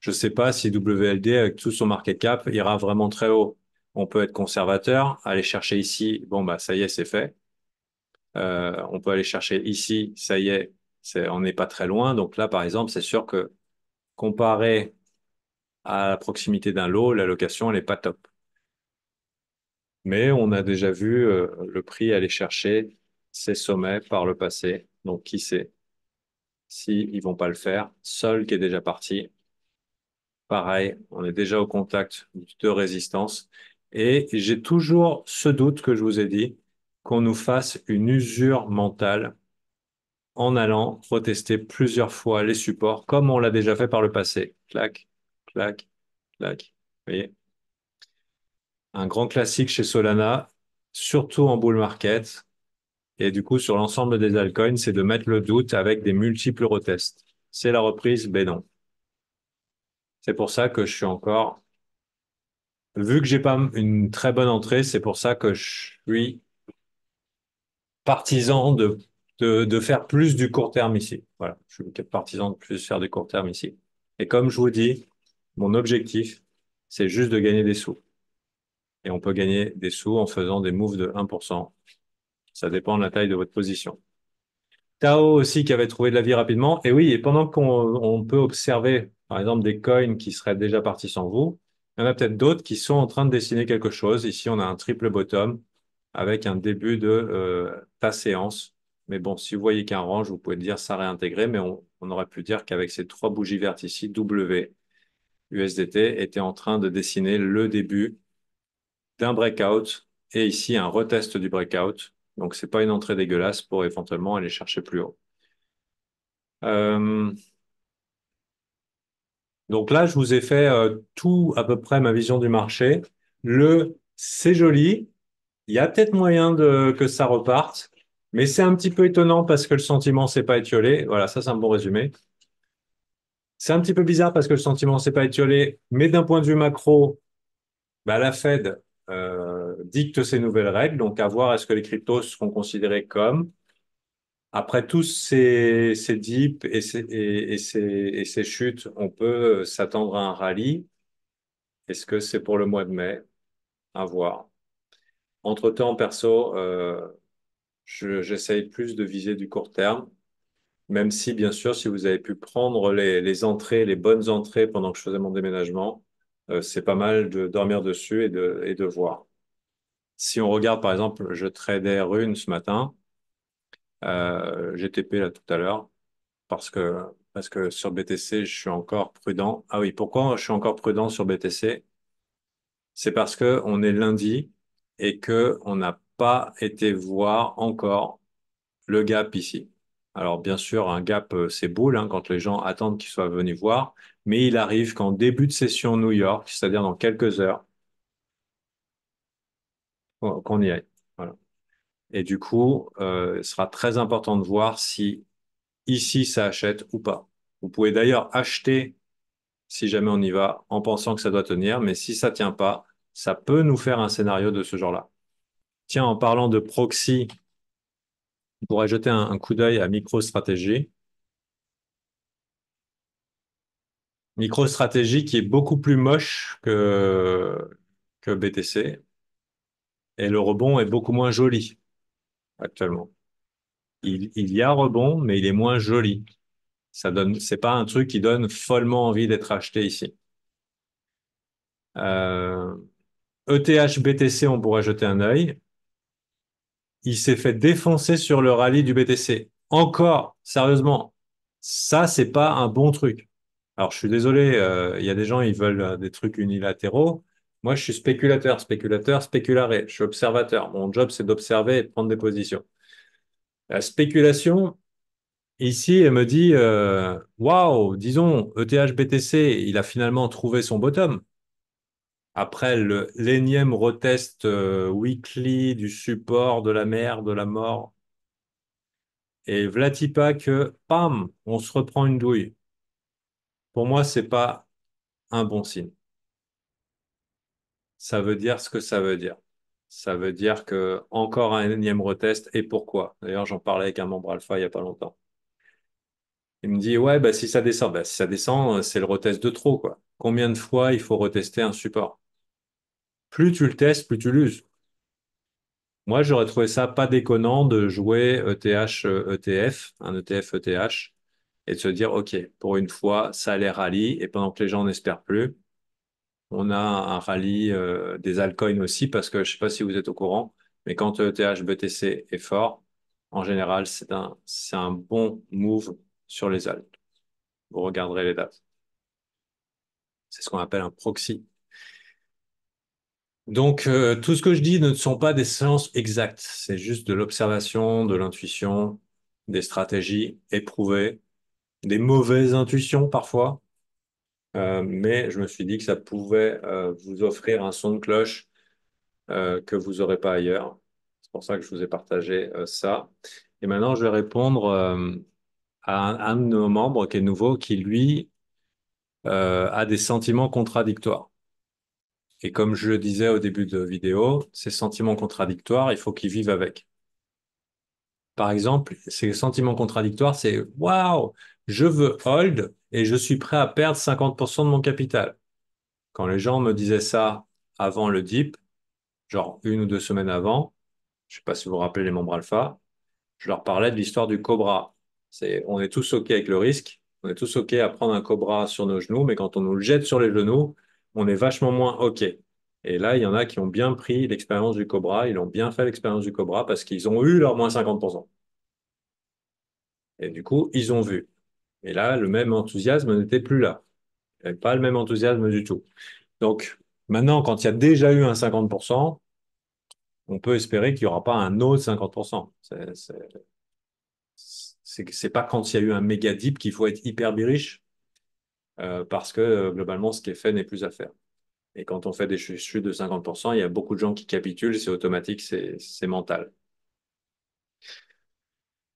Je ne sais pas si WLD, avec tout son market cap, ira vraiment très haut. On peut être conservateur, aller chercher ici, bon, bah, ça y est, c'est fait. Euh, on peut aller chercher ici, ça y est, on n'est pas très loin. Donc là, par exemple, c'est sûr que comparé à la proximité d'un lot, l'allocation, elle n'est pas top mais on a déjà vu euh, le prix aller chercher ses sommets par le passé. Donc, qui sait s'ils si ne vont pas le faire Seul qui est déjà parti. Pareil, on est déjà au contact de résistance. Et j'ai toujours ce doute que je vous ai dit, qu'on nous fasse une usure mentale en allant retester plusieurs fois les supports, comme on l'a déjà fait par le passé. Clac, clac, clac. voyez un grand classique chez Solana, surtout en bull market. Et du coup, sur l'ensemble des altcoins, c'est de mettre le doute avec des multiples retests. C'est la reprise non. C'est pour ça que je suis encore. Vu que j'ai pas une très bonne entrée, c'est pour ça que je suis partisan de, de, faire plus du court terme ici. Voilà, je suis partisan de plus faire du court terme ici. Et comme je vous dis, mon objectif, c'est juste de gagner des sous et on peut gagner des sous en faisant des moves de 1%. Ça dépend de la taille de votre position. Tao aussi qui avait trouvé de la vie rapidement. Et oui, et pendant qu'on peut observer, par exemple, des coins qui seraient déjà partis sans vous, il y en a peut-être d'autres qui sont en train de dessiner quelque chose. Ici, on a un triple bottom avec un début de euh, ta séance. Mais bon, si vous voyez qu'un range, vous pouvez dire ça réintégré, mais on, on aurait pu dire qu'avec ces trois bougies vertes ici, W, USDT était en train de dessiner le début d'un breakout et ici un retest du breakout. Donc, ce n'est pas une entrée dégueulasse pour éventuellement aller chercher plus haut. Euh, donc là, je vous ai fait euh, tout à peu près ma vision du marché. Le c'est joli, il y a peut-être moyen de, que ça reparte, mais c'est un petit peu étonnant parce que le sentiment c'est pas étiolé. Voilà, ça c'est un bon résumé. C'est un petit peu bizarre parce que le sentiment c'est pas étiolé, mais d'un point de vue macro, bah, la Fed dicte ces nouvelles règles. Donc, à voir est-ce que les cryptos seront considérés comme. Après tous ces, dips et ces, chutes, on peut euh, s'attendre à un rallye. Est-ce que c'est pour le mois de mai À voir. Entre-temps, perso, euh, j'essaye plus de viser du court terme, même si, bien sûr, si vous avez pu prendre les, entrées, les bonnes entrées pendant que je faisais mon déménagement, euh, c'est pas mal de dormir dessus et de voir si on regarde, par exemple, je tradais Rune ce matin, GTP euh, là tout à l'heure, parce que, parce que sur BTC, je suis encore prudent. Ah oui, pourquoi je suis encore prudent sur BTC C'est parce qu'on est lundi et qu'on n'a pas été voir encore le gap ici. Alors bien sûr, un gap, euh, c'est boule hein, quand les gens attendent qu'ils soient venus voir, mais il arrive qu'en début de session New York, c'est-à-dire dans quelques heures, qu'on y aille. Voilà. Et du coup, il euh, sera très important de voir si ici ça achète ou pas. Vous pouvez d'ailleurs acheter si jamais on y va en pensant que ça doit tenir, mais si ça ne tient pas, ça peut nous faire un scénario de ce genre-là. Tiens, en parlant de proxy, on pourrait jeter un, coup d'œil à MicroStratégie. MicroStratégie qui est beaucoup plus moche que, que BTC et le rebond est beaucoup moins joli actuellement. Il, y a rebond, mais il est moins joli. Ça n'est c'est pas un truc qui donne follement envie d'être acheté ici. ETH euh, e BTC, on pourrait jeter un œil. Il s'est fait défoncer sur le rallye du BTC. Encore, sérieusement, ça c'est pas un bon truc. Alors je suis désolé, euh, il y a des gens ils veulent euh, des trucs unilatéraux. Moi, je suis spéculateur, spéculateur, spéculare, Je suis observateur. Mon job, c'est d'observer et de prendre des positions. La spéculation, ici, elle me dit euh, waouh, wow, disons, ETH-BTC, il a finalement trouvé son bottom. Après l'énième retest euh, weekly du support, de la mer, de la mort. Et Vlatipa que, pam, on se reprend une douille. Pour moi, c'est pas un bon signe ça veut dire ce que ça veut dire. Ça veut dire que encore un énième retest et pourquoi. D'ailleurs, j'en parlais avec un membre alpha il n'y a pas longtemps. Il me dit ouais bah si ça descend, bah, si ça descend, euh, c'est le retest de trop quoi. Combien de fois il faut retester un support Plus tu le testes, plus tu l'uses. Moi, j'aurais trouvé ça pas déconnant de jouer ETH ETF, euh, e un ETF ETH, et de se dire ok pour une fois ça l'air rallie et pendant que les gens n'espèrent plus, on a un rallye euh, des altcoins aussi, parce que je ne sais pas si vous êtes au courant, mais quand ETH, THBTC est fort, en général, c'est un, un bon move sur les alt. Vous regarderez les dates. C'est ce qu'on appelle un proxy. Donc, euh, tout ce que je dis ne sont pas des sciences exactes. C'est juste de l'observation, de l'intuition, des stratégies éprouvées, des mauvaises intuitions parfois, euh, mais je me suis dit que ça pouvait euh, vous offrir un son de cloche euh, que vous n'aurez pas ailleurs. C'est pour ça que je vous ai partagé ça. Et maintenant, je vais répondre à un, de nos membres qui est nouveau, qui lui a des sentiments contradictoires. Et comme je le disais au début de la vidéo, ces sentiments contradictoires, il faut qu'ils vivent avec. Par exemple, ces sentiments contradictoires, c'est waouh, je veux hold, et je suis prêt à perdre 50% de mon capital. Quand les gens me disaient ça avant le dip, genre une ou deux semaines avant, je ne sais pas si vous vous rappelez les membres alpha, je leur parlais de l'histoire du cobra. on est tous OK avec le risque, on est tous OK à prendre un cobra sur nos genoux, mais quand on nous le jette sur les genoux, on est vachement moins OK. Et là, il y en a qui ont bien pris l'expérience du cobra, ils ont bien fait l'expérience du cobra parce qu'ils ont eu leur moins 50%. Et du coup, ils ont vu. Et là, le même enthousiasme n'était plus là. Il n'y avait pas le même enthousiasme du tout. Donc, maintenant, quand il y a déjà eu un 50%, on peut espérer qu'il n'y aura pas un autre 50%. C'est pas quand il y a eu un méga dip qu'il faut être hyper biriche, euh, parce que euh, globalement, ce qui est fait n'est plus à faire. Et quand on fait des chutes de 50%, il y a beaucoup de gens qui capitulent, c'est automatique, c'est mental.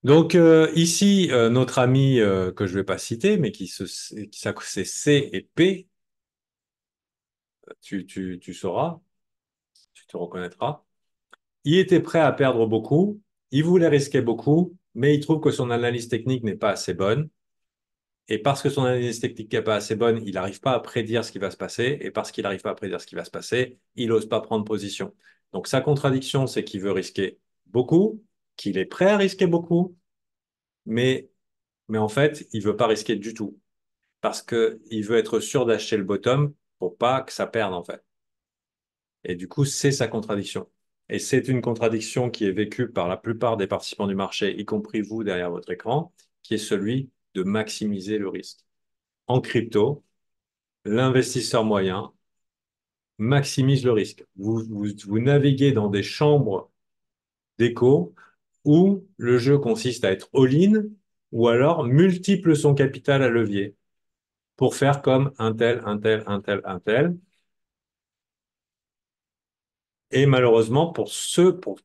Donc euh, ici, euh, notre ami euh, que je ne vais pas citer, mais qui, c'est C et P, tu sauras, tu te reconnaîtras. Il était prêt à perdre beaucoup, il voulait risquer beaucoup, mais il trouve que son analyse technique n'est pas assez bonne. Et parce que son analyse technique n'est pas assez bonne, il n'arrive pas à prédire ce qui va se passer. Et parce qu'il n'arrive pas à prédire ce qui va se passer, il n'ose pas prendre position. Donc sa contradiction, c'est qu'il veut risquer beaucoup, qu'il est prêt à risquer beaucoup, mais, en fait, il ne veut pas risquer du tout. Parce qu'il veut être sûr d'acheter le bottom pour pas que ça perde, en fait. Et du coup, c'est sa contradiction. Et c'est une contradiction qui est vécue par la plupart des participants du marché, y compris vous derrière votre écran, qui est celui de maximiser le risque. En crypto, l'investisseur moyen maximise le risque. vous naviguez dans des chambres d'écho où le jeu consiste à être all-in ou alors multiple son capital à levier pour faire comme un tel, un tel, un tel, un tel. Et malheureusement, pour,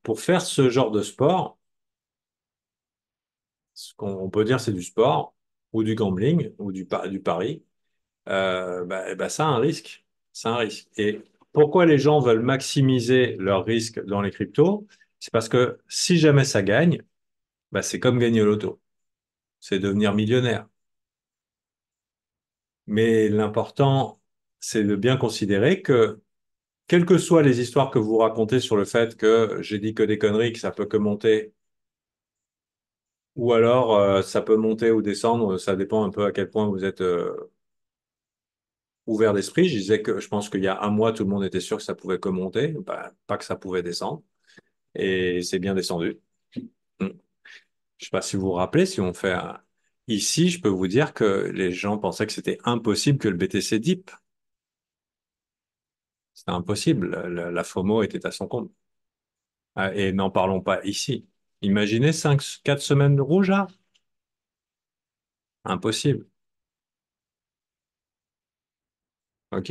pour, faire ce genre de sport, ce qu'on peut dire c'est du sport ou du gambling ou du, pari, euh, bah, eh ben, ça a un risque. un risque. Et pourquoi les gens veulent maximiser leur risque dans les cryptos c'est parce que si jamais ça gagne, bah, c'est comme gagner l'auto, C'est devenir millionnaire. Mais l'important, c'est de bien considérer que, quelles que soient les histoires que vous racontez sur le fait que j'ai dit que des conneries, que ça peut que monter, ou alors euh, ça peut monter ou descendre, ça dépend un peu à quel point vous êtes euh, ouvert d'esprit. Je disais que je pense qu'il y a un mois, tout le monde était sûr que ça pouvait que monter, bah, pas que ça pouvait descendre et c'est bien descendu. Mm. Je ne sais pas si vous vous rappelez, si on fait ici, je peux vous dire que les gens pensaient que c'était impossible que le BTC dip. C'était impossible. la FOMO était à son compte. Ah, et n'en parlons pas ici. Imaginez 5, 4 semaines de rouge, là. Impossible. OK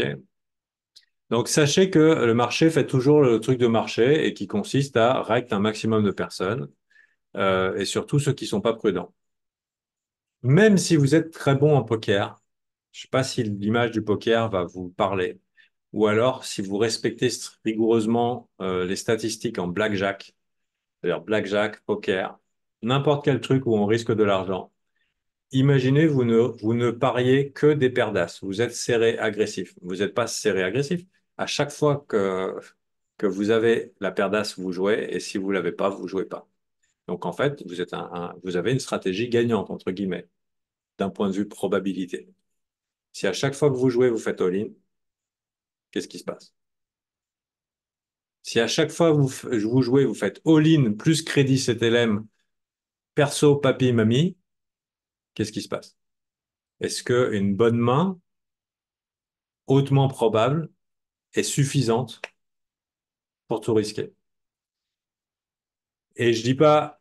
donc, sachez que le marché fait toujours le truc de marché et qui consiste à règle un maximum de personnes euh, et surtout ceux qui ne sont pas prudents. Même si vous êtes très bon en poker, je ne sais pas si l'image du poker va vous parler, ou alors si vous respectez rigoureusement euh, les statistiques en blackjack, c'est-à-dire blackjack, poker, n'importe quel truc où on risque de l'argent. Imaginez, vous ne, vous ne pariez que des paires Vous êtes serré agressif. Vous n'êtes pas serré agressif à chaque fois que, que vous avez la paire vous jouez, et si vous ne l'avez pas, vous ne jouez pas. Donc en fait, vous, êtes un, vous avez une stratégie gagnante, entre guillemets, d'un point de vue probabilité. Si à chaque fois que vous jouez, vous faites all-in, qu'est-ce qui se passe Si à chaque fois que vous, vous jouez, vous faites all-in plus crédit CTLM, perso, papy, mamie, qu'est-ce qui se passe Est-ce qu'une bonne main, hautement probable, est suffisante pour tout risquer. Et je dis pas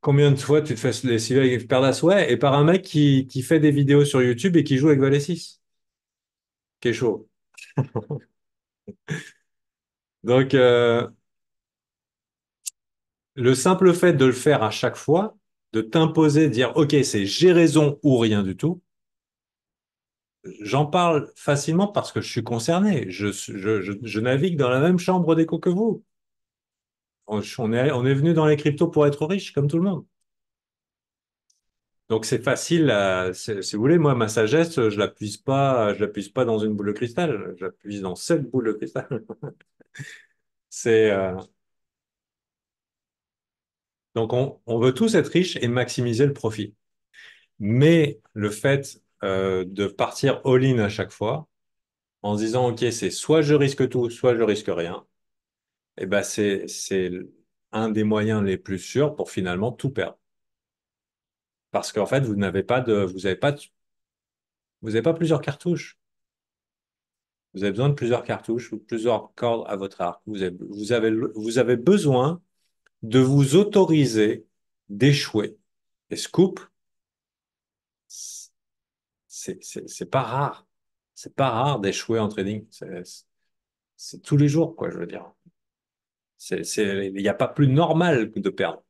combien de fois tu te fais lessiver avec la ouais, et par un mec qui, fait des vidéos sur YouTube et qui joue avec Valet 6. Qui est chaud. [laughs] Donc, euh, le simple fait de le faire à chaque fois, de t'imposer, de dire, OK, c'est j'ai raison ou rien du tout, j'en parle facilement parce que je suis concerné. Je, navigue dans la même chambre d'écho que vous. On, on, est, on est venu dans les cryptos pour être riche, comme tout le monde. Donc c'est facile, si vous voulez, moi, ma sagesse, je ne l'appuie pas, pas dans une boule de cristal, je l'appuie dans cette boule de cristal. [laughs] c'est... Euh, donc on, on veut tous être riches et maximiser le profit. Mais le fait euh, de partir all-in à chaque fois en se disant, OK, c'est soit je risque tout, soit je risque rien, et eh ben c'est, c'est un des moyens les plus sûrs pour finalement tout perdre. Parce qu'en fait, vous n'avez pas de, vous n'avez pas, vous n'avez pas plusieurs cartouches. Vous avez besoin de plusieurs cartouches ou plusieurs cordes à votre arc. Vous avez, vous avez, vous avez besoin de vous autoriser d'échouer. Et scoop c'est pas rare. C'est pas rare d'échouer en trading. C'est tous les jours, quoi, je veux dire. Il n'y a pas plus normal que de perdre.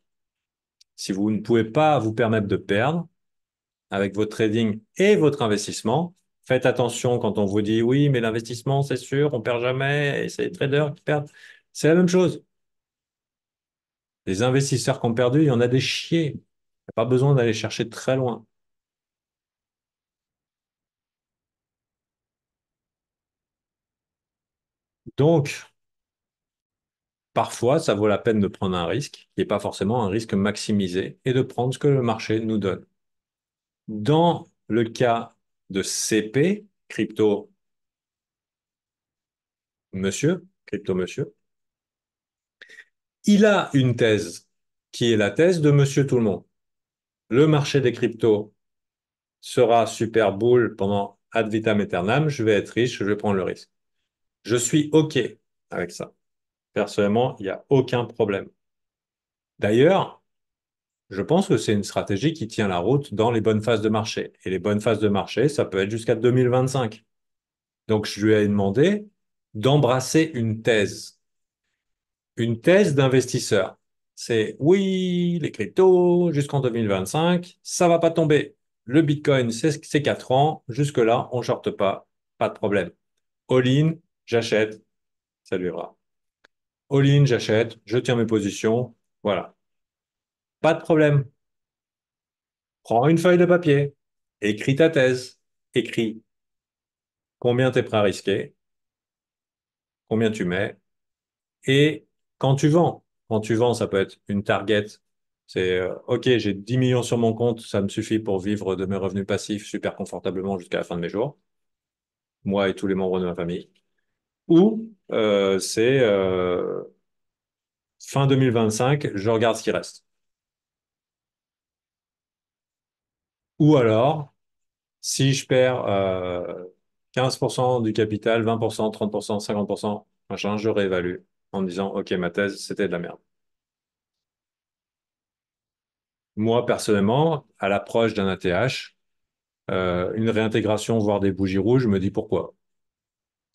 Si vous ne pouvez pas vous permettre de perdre avec votre trading et votre investissement, faites attention quand on vous dit oui, mais l'investissement, c'est sûr, on perd jamais, c'est les traders qui perdent. C'est la même chose. Les investisseurs qui ont perdu, il y en a des chiés. Il n'y a pas besoin d'aller chercher très loin. Donc, parfois, ça vaut la peine de prendre un risque, qui n'est pas forcément un risque maximisé, et de prendre ce que le marché nous donne. Dans le cas de CP, crypto monsieur, crypto monsieur, il a une thèse qui est la thèse de monsieur tout le monde. Le marché des cryptos sera super boule pendant ad vitam aeternam, je vais être riche, je vais prendre le risque. Je suis OK avec ça. Personnellement, il n'y a aucun problème. D'ailleurs, je pense que c'est une stratégie qui tient la route dans les bonnes phases de marché. Et les bonnes phases de marché, ça peut être jusqu'à 2025. Donc, je lui ai demandé d'embrasser une thèse. Une thèse d'investisseur. C'est oui, les cryptos, jusqu'en 2025, ça ne va pas tomber. Le Bitcoin, c'est 4 ans. Jusque-là, on ne shorte pas. Pas de problème. All-in, j'achète, ça lui ira. All-in, j'achète, je tiens mes positions, voilà. Pas de problème. Prends une feuille de papier, écris ta thèse, écris combien tu es prêt à risquer, combien tu mets, et quand tu vends, quand tu vends, ça peut être une target, c'est euh, OK, j'ai 10 millions sur mon compte, ça me suffit pour vivre de mes revenus passifs super confortablement jusqu'à la fin de mes jours, moi et tous les membres de ma famille ou euh, c'est euh, fin 2025, je regarde ce qui reste. Ou alors, si je perds 15% euh, du capital, 20%, 30%, 50%, machin, je réévalue en me disant, OK, ma thèse, c'était de la merde. Moi, personnellement, à l'approche d'un ATH, une réintégration, voire des bougies rouges, je me dis pourquoi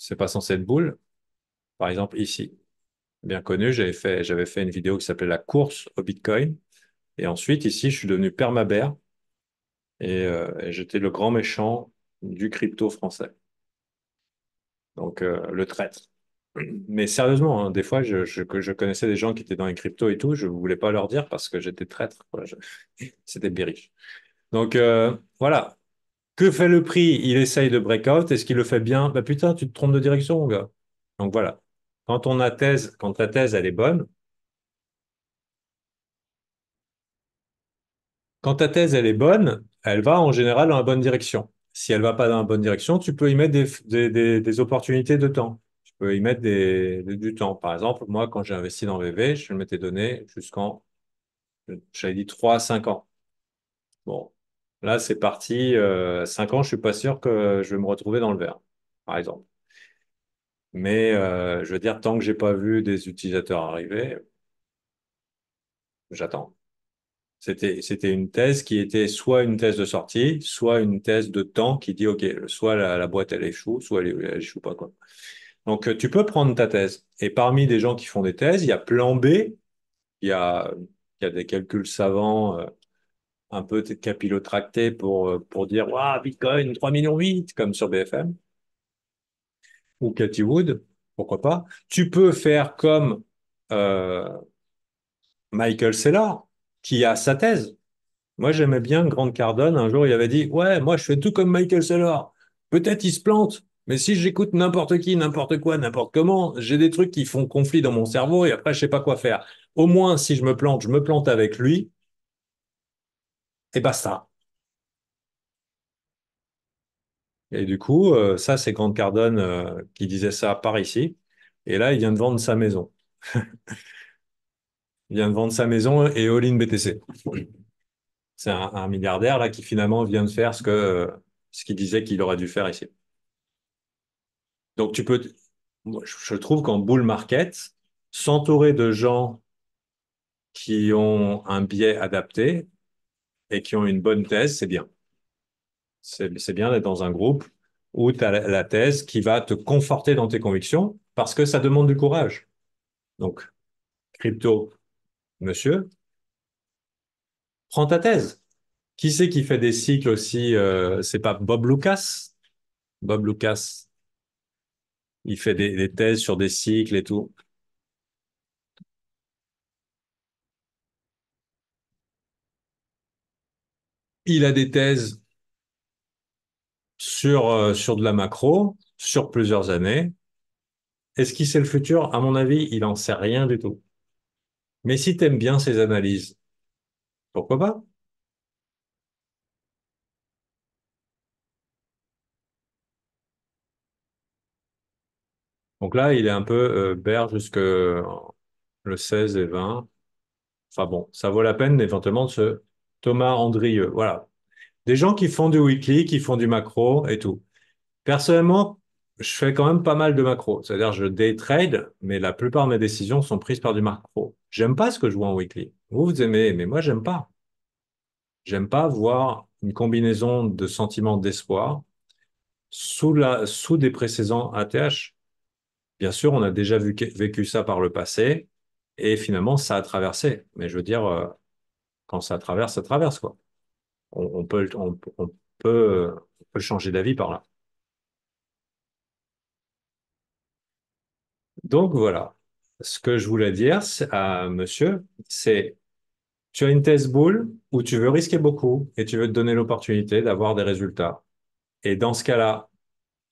c'est pas censé être boule. Par exemple, ici, bien connu, j'avais fait, fait une vidéo qui s'appelait La course au Bitcoin. Et ensuite, ici, je suis devenu permabère et, euh, et j'étais le grand méchant du crypto français. Donc, euh, le traître. Mais sérieusement, hein, des fois, je, connaissais des gens qui étaient dans les crypto et tout, je ne voulais pas leur dire parce que j'étais traître. [laughs] C'était Donc, euh, voilà, que fait le prix Il essaye de break-out. Est-ce qu'il le fait bien Bah putain, tu te trompes de direction, mon gars. Donc voilà. Quand on a thèse, quand ta thèse, elle est bonne, quand ta thèse, elle est bonne, elle va en général dans la bonne direction. Si elle va pas dans la bonne direction, tu peux y mettre des, opportunités de temps. Tu peux y mettre du temps. Par exemple, moi, quand j'ai investi dans VV, je m'étais donné jusqu'en, j'avais dit 3 à 5 ans. Bon, Là, c'est parti. Euh, cinq ans, je ne suis pas sûr que je vais me retrouver dans le vert, par exemple. Mais euh, je veux dire, tant que je n'ai pas vu des utilisateurs arriver, j'attends. C'était, une thèse qui était soit une thèse de sortie, soit une thèse de temps qui dit, OK, soit la, boîte, elle échoue, soit elle échoue pas. Quoi. Donc, tu peux prendre ta thèse. Et parmi les gens qui font des thèses, il y a plan B, il y a, il a des calculs savants. Euh, un peu capillotracté pour, euh, pour dire Bitcoin, 3 millions comme sur BFM. Ou Cathy Wood, pourquoi pas. Tu peux faire comme euh, Michael Saylor, qui a sa thèse. Moi, j'aimais bien Grande Cardone. Un jour, il avait dit Ouais, moi, je fais tout comme Michael Saylor. Peut-être il se plante, mais si j'écoute n'importe qui, n'importe quoi, n'importe comment, j'ai des trucs qui font conflit dans mon cerveau et après, je sais pas quoi faire. Au moins, si je me plante, je me plante avec lui et basta. Et du coup, euh, ça, c'est Grant Cardone euh, qui disait ça par ici. Et là, il vient de vendre sa maison. [laughs] il vient de vendre sa maison et all in BTC. C'est un, milliardaire là qui finalement vient de faire ce euh, ce qu'il disait qu'il aurait dû faire ici. Donc tu peux, je trouve qu'en bull market, s'entourer de gens qui ont un biais adapté et qui ont une bonne thèse, c'est bien. C'est bien d'être dans un groupe où tu as la, thèse qui va te conforter dans tes convictions parce que ça demande du courage. Donc, crypto, monsieur, prends ta thèse. Qui c'est qui fait des cycles aussi Ce euh, C'est pas Bob Lucas Bob Lucas, il fait des thèses sur des cycles et tout. il a des thèses sur, euh, sur de la macro, sur plusieurs années. Est-ce qu'il sait le futur À mon avis, il n'en sait rien du tout. Mais si tu aimes bien ses analyses, pourquoi pas Donc là, il est un peu euh, bear jusque euh, le 16 et 20. Enfin bon, ça vaut la peine éventuellement de se Thomas Andrieux. Voilà. Des gens qui font du weekly, qui font du macro et tout. Personnellement, je fais quand même pas mal de macro. C'est-à-dire, je day trade, mais la plupart de mes décisions sont prises par du macro. J'aime pas ce que je vois en weekly. Vous, vous aimez, mais moi, j'aime pas. J'aime pas voir une combinaison de sentiments d'espoir sous, sous des précédents ATH. Bien sûr, on a déjà vécu ça par le passé et finalement, ça a traversé. Mais je veux dire, euh, quand ça traverse, ça traverse. Quoi. On, peut, on, peut, changer d'avis par là. Donc voilà, ce que je voulais dire à euh, monsieur, c'est tu as une thèse boule où tu veux risquer beaucoup et tu veux te donner l'opportunité d'avoir des résultats. Et dans ce cas-là,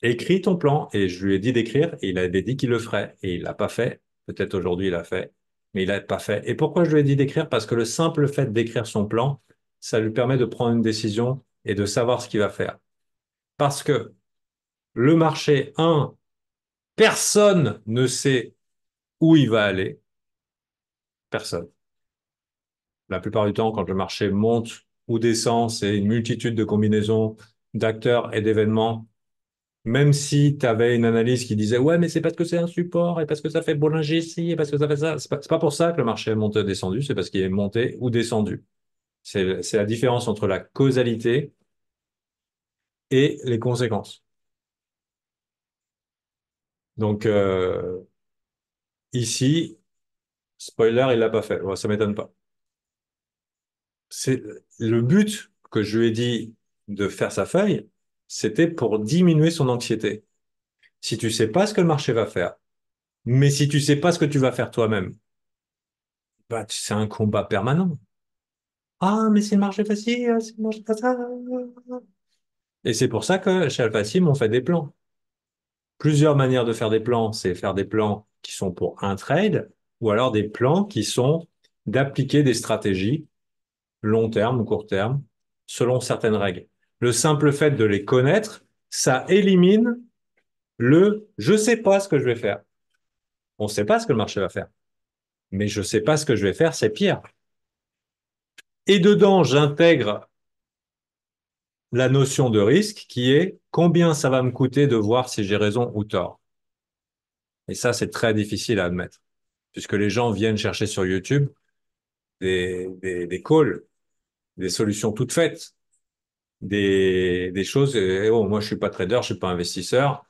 écris ton plan. Et je lui ai dit d'écrire et il avait dit qu'il le ferait. Et il ne l'a pas fait. Peut-être aujourd'hui, il l'a fait mais il n'a pas fait. Et pourquoi je lui ai dit d'écrire Parce que le simple fait d'écrire son plan, ça lui permet de prendre une décision et de savoir ce qu'il va faire. Parce que le marché, 1, personne ne sait où il va aller. Personne. La plupart du temps, quand le marché monte ou descend, c'est une multitude de combinaisons d'acteurs et d'événements même si tu avais une analyse qui disait ouais mais c'est parce que c'est un support et parce que ça fait Bollinger ici et parce que ça fait ça c'est pas, pas pour ça que le marché est monté ou descendu c'est parce qu'il est monté ou descendu c'est la différence entre la causalité et les conséquences donc euh, ici spoiler il l'a pas fait Ça ça m'étonne pas c'est le but que je lui ai dit de faire sa feuille c'était pour diminuer son anxiété. Si tu sais pas ce que le marché va faire, mais si tu sais pas ce que tu vas faire toi-même, bah, c'est un combat permanent. Ah, mais c'est le marché facile, c'est le marché facile. Et c'est pour ça que chez Alphacim, on fait des plans. Plusieurs manières de faire des plans, c'est faire des plans qui sont pour un trade ou alors des plans qui sont d'appliquer des stratégies long terme ou court terme selon certaines règles le simple fait de les connaître, ça élimine le je sais pas ce que je vais faire. On ne sait pas ce que le marché va faire. Mais je ne sais pas ce que je vais faire, c'est pire. Et dedans, j'intègre la notion de risque qui est combien ça va me coûter de voir si j'ai raison ou tort. Et ça, c'est très difficile à admettre, puisque les gens viennent chercher sur YouTube des calls, des solutions toutes faites des, des choses. Eh, oh, moi, je suis pas trader, je suis pas investisseur.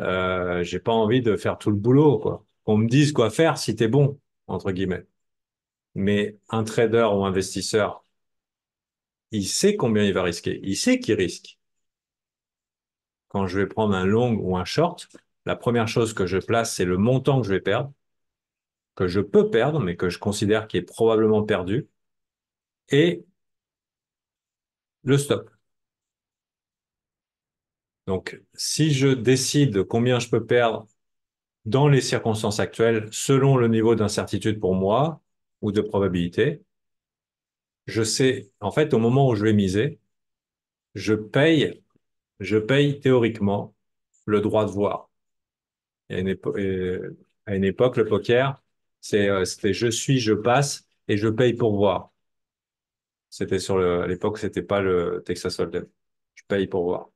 Euh, j'ai pas envie de faire tout le boulot, quoi. Qu'on me dise quoi faire si t'es bon, entre guillemets. Mais un trader ou investisseur, il sait combien il va risquer. Il sait qu'il risque. Quand je vais prendre un long ou un short, la première chose que je place, c'est le montant que je vais perdre, que je peux perdre, mais que je considère qui est probablement perdu, et le stop. Donc, si je décide combien je peux perdre dans les circonstances actuelles, selon le niveau d'incertitude pour moi ou de probabilité, je sais, en fait, au moment où je vais miser, je paye, je paye théoriquement le droit de voir. À une, époque, le poker, euh, c'était je suis, je passe et je paye pour voir. C'était sur le, à l'époque, c'était pas le Texas Hold'em. Je paye pour voir.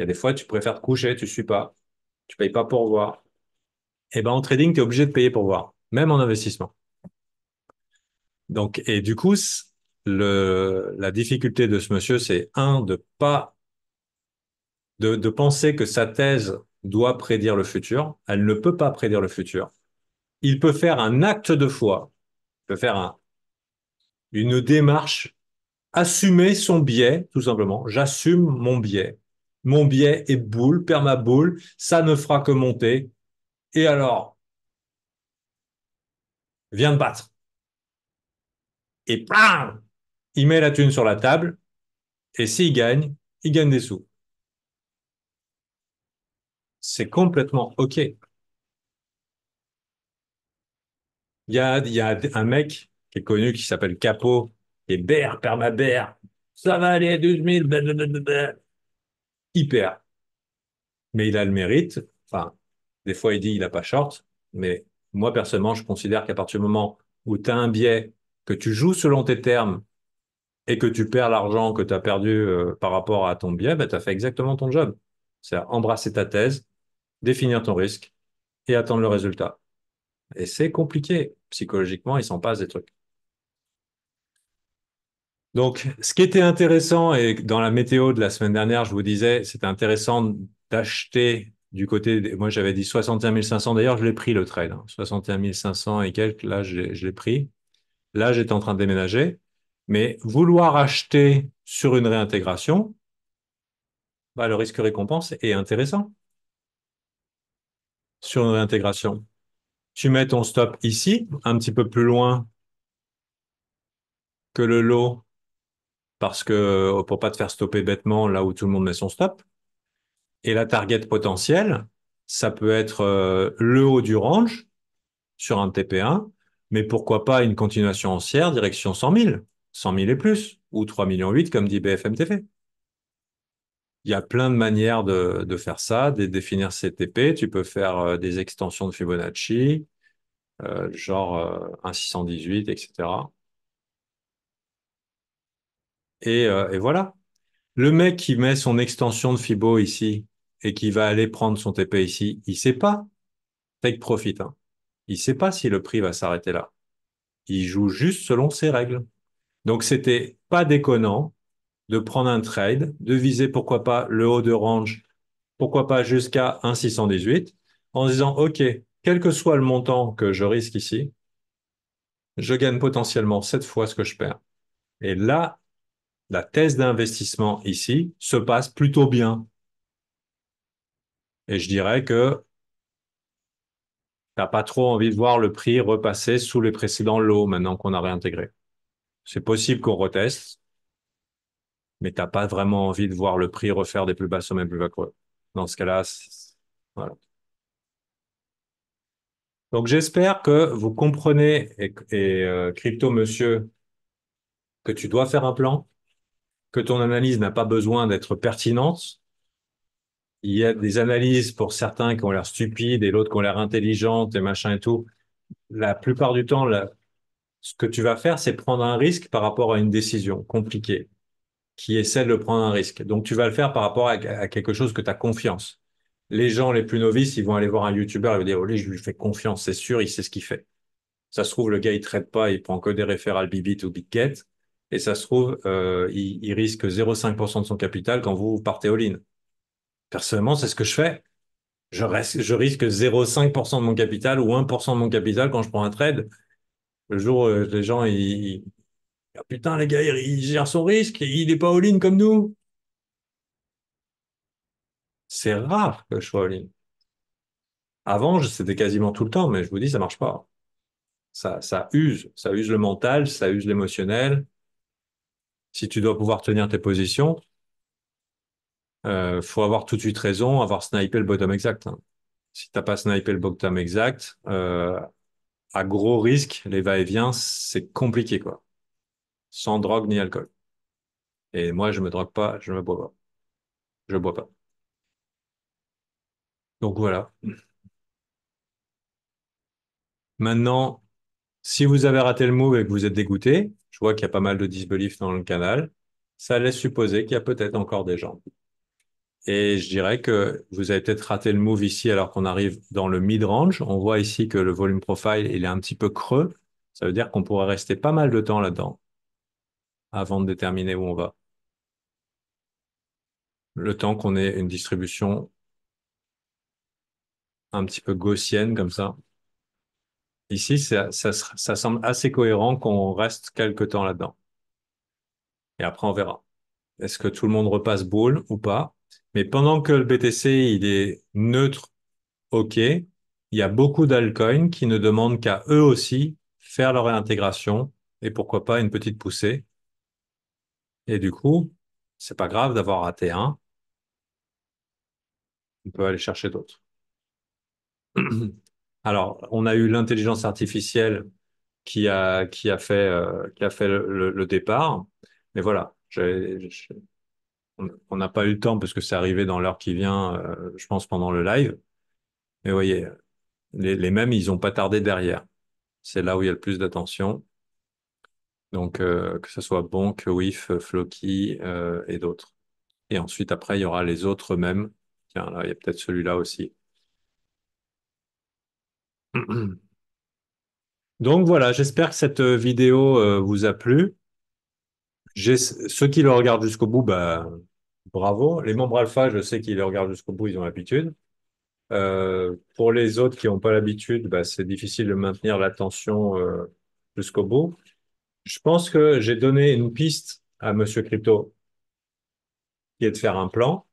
Il y a des fois, tu préfères te coucher, tu ne suis pas, tu ne payes pas pour voir. Et eh ben, en trading, tu es obligé de payer pour voir, même en investissement. Donc, et du coup, le, la difficulté de ce monsieur, c'est un, de pas de, penser que sa thèse doit prédire le futur. Elle ne peut pas prédire le futur. Il peut faire un acte de foi, il peut faire une démarche, assumer son biais, tout simplement. J'assume mon biais mon biais est boule, permaboule, ça ne fera que monter. Et alors, viens de battre. Et bam, il met la thune sur la table, et s'il gagne, il gagne des sous. C'est complètement OK. Il y a, un mec qui est connu qui s'appelle Capot, qui est Bert, Permabert. Ça va aller à 12 000 hyper. Mais il a le mérite. Enfin, des fois, il dit il n'a pas short. Mais moi, personnellement, je considère qu'à partir du moment où tu as un biais, que tu joues selon tes termes et que tu perds l'argent que tu as perdu euh, par rapport à ton biais, bah, tu as fait exactement ton job. C'est à embrasser ta thèse, définir ton risque et attendre le résultat. Et c'est compliqué. Psychologiquement, il s'en pas des trucs. Donc, ce qui était intéressant, et dans la météo de la semaine dernière, je vous disais, c'était intéressant d'acheter du côté, moi j'avais dit 61 500, d'ailleurs je l'ai pris le trade, 61 hein. 500 et quelques, là je l'ai pris. Là j'étais en train de déménager, mais vouloir acheter sur une réintégration, bah, le risque-récompense est intéressant sur une réintégration. Tu mets ton stop ici, un petit peu plus loin que le lot parce que euh, pour pas te faire stopper bêtement là où tout le monde met son stop. Et la target potentielle, ça peut être euh, le haut du range sur un TP1, mais pourquoi pas une continuation entière direction 100 000, 100 000 et plus, ou 3 millions comme dit BFM TV. Il y a plein de manières de, faire ça, de définir ces TP. Tu peux faire euh, des extensions de Fibonacci, genre un 618, etc. Euh, et, voilà. Le mec qui met son extension de Fibo ici et qui va aller prendre son TP ici, il sait pas. Take profit. Hein. Il sait pas si le prix va s'arrêter là. Il joue juste selon ses règles. Donc c'était pas déconnant de prendre un trade, de viser pourquoi pas le haut de range, pourquoi pas jusqu'à 1,618, en disant OK, quel que soit le montant que je risque ici, je gagne potentiellement 7 fois ce que je perds. Et là, la thèse d'investissement ici se passe plutôt bien. Et je dirais que tu n'as pas trop envie de voir le prix repasser sous les précédents lots maintenant qu'on a réintégré. C'est possible qu'on reteste, mais tu n'as pas vraiment envie de voir le prix refaire des plus bas sommets plus bas Dans ce cas-là, voilà. Donc j'espère que vous comprenez, et, euh, crypto monsieur, que tu dois faire un plan, que ton analyse n'a pas besoin d'être pertinente. Il y a des analyses pour certains qui ont l'air stupides et l'autre qui ont l'air intelligente et machin et tout. La plupart du temps, ce que tu vas faire, c'est prendre un risque par rapport à une décision compliquée qui essaie de de prendre un risque. Donc, tu vas le faire par rapport à, quelque chose que tu as confiance. Les gens les plus novices, ils vont aller voir un YouTuber et vont dire, je lui fais confiance, c'est sûr, il sait ce qu'il fait. Ça se trouve, le gars, il ne traite pas, il prend que des à Bibit ou get et ça se trouve, euh, il, risque 0,5% de son capital quand vous partez all-in. Personnellement, c'est ce que je fais. Je, risque 0,5% de mon capital ou 1% de mon capital quand je prends un trade. Le jour, où euh, les gens, ils, ah, putain, les gars, ils gèrent son risque, il n'est pas all-in comme nous. C'est rare que je sois all-in. Avant, c'était quasiment tout le temps, mais je vous dis, ça marche pas. Ça, ça use, ça use le mental, ça use l'émotionnel, si tu dois pouvoir tenir tes positions, il euh, faut avoir tout de suite raison, avoir sniper le bottom exact. Hein. Si tu n'as pas sniper le bottom exact, euh, à gros risque, les va-et-vient, c'est compliqué. quoi. Sans drogue ni alcool. Et moi, je ne me drogue pas, je ne me bois pas. Je ne bois pas. Donc voilà. Maintenant, si vous avez raté le move et que vous êtes dégoûté, je vois qu'il y a pas mal de disbelief dans le canal, ça laisse supposer qu'il y a peut-être encore des gens. Et je dirais que vous avez peut-être raté le move ici alors qu'on arrive dans le mid-range. On voit ici que le volume profile, il est un petit peu creux. Ça veut dire qu'on pourrait rester pas mal de temps là-dedans avant de déterminer où on va. Le temps qu'on ait une distribution un petit peu gaussienne comme ça. Ici, ça, semble assez cohérent qu'on reste quelques temps là-dedans. Et après, on verra. Est-ce que tout le monde repasse boule ou pas Mais pendant que le BTC il est neutre, OK, il y a beaucoup d'alcoins qui ne demandent qu'à eux aussi faire leur réintégration et pourquoi pas une petite poussée. Et du coup, ce n'est pas grave d'avoir raté un. On peut aller chercher d'autres. [clears throat] Alors, on a eu l'intelligence artificielle qui a, qui a fait, euh, qui a fait le, départ. Mais voilà, on n'a pas eu le temps parce que c'est arrivé dans l'heure qui vient, euh, je pense, pendant le live. Mais vous voyez, les, mêmes, ils n'ont pas tardé derrière. C'est là où il y a le plus d'attention. Donc, euh, que ce soit Bonk, WIF, Floki et d'autres. Et ensuite, après, il y aura les autres mêmes. Tiens, là, il y a peut-être celui-là aussi. [clears throat] Donc voilà, j'espère que cette euh, vidéo euh, vous a plu. Ceux qui le regardent jusqu'au bout, bah, bravo. Les membres alpha, je sais qu'ils le regardent jusqu'au bout, ils ont l'habitude. Euh, pour les autres qui n'ont pas l'habitude, bah, c'est difficile de maintenir l'attention jusqu'au bout. Je pense que j'ai donné une piste à Monsieur Crypto, qui est de faire un plan,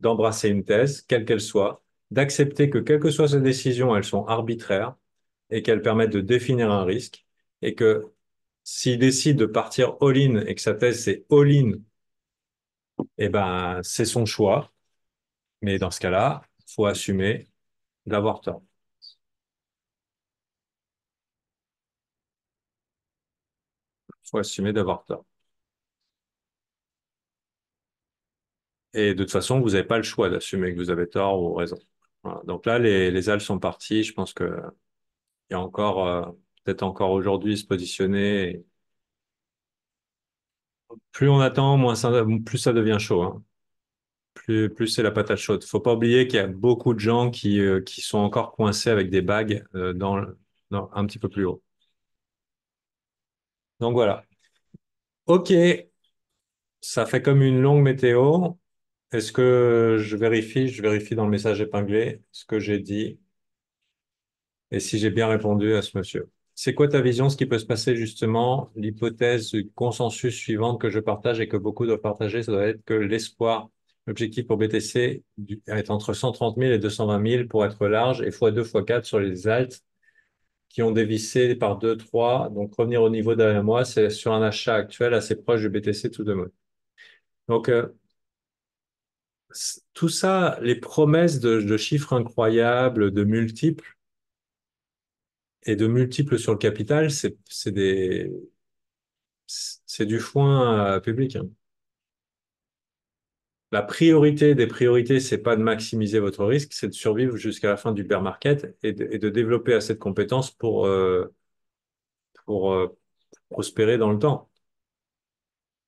d'embrasser une thèse, quelle qu'elle soit, d'accepter que quelles que soient ses décisions, elles sont arbitraires et qu'elles permettent de définir un risque et que s'il décide de partir all-in et que sa thèse c'est all-in, eh ben, c'est son choix. Mais dans ce cas-là, il faut assumer d'avoir tort. Il faut assumer d'avoir tort. Et de toute façon, vous n'avez pas le choix d'assumer que vous avez tort ou raison. Donc là, les, les sont parties, Je pense qu'il y a encore, euh, peut-être encore aujourd'hui, se positionner. Plus on attend, plus ça devient chaud. Hein. Plus, plus c'est la patate chaude. Il Faut pas oublier qu'il y a beaucoup de gens qui, euh, sont encore coincés avec des bagues euh, un petit peu plus haut. Donc voilà. OK. Ça fait comme une longue météo. Est-ce que je vérifie? Je vérifie dans le message épinglé ce que j'ai dit et si j'ai bien répondu à ce monsieur. C'est quoi ta vision, ce qui peut se passer justement, l'hypothèse du consensus suivante que je partage et que beaucoup doivent partager, ça doit être que l'espoir, l'objectif pour BTC est entre 130 000 et 220 000 pour être large et x2, x4 sur les altes qui ont dévissé par 2, 3. Donc revenir au niveau derrière moi, c'est sur un achat actuel assez proche du BTC tout de même. Donc, euh, tout ça, les promesses de, chiffres incroyables, de multiples, et de multiples sur le capital, c'est C'est du foin euh, public. Hein. La priorité des priorités, c'est pas de maximiser votre risque, c'est de survivre jusqu'à la fin du bear market et de, développer assez de compétences pour, euh, pour euh, prospérer dans le temps.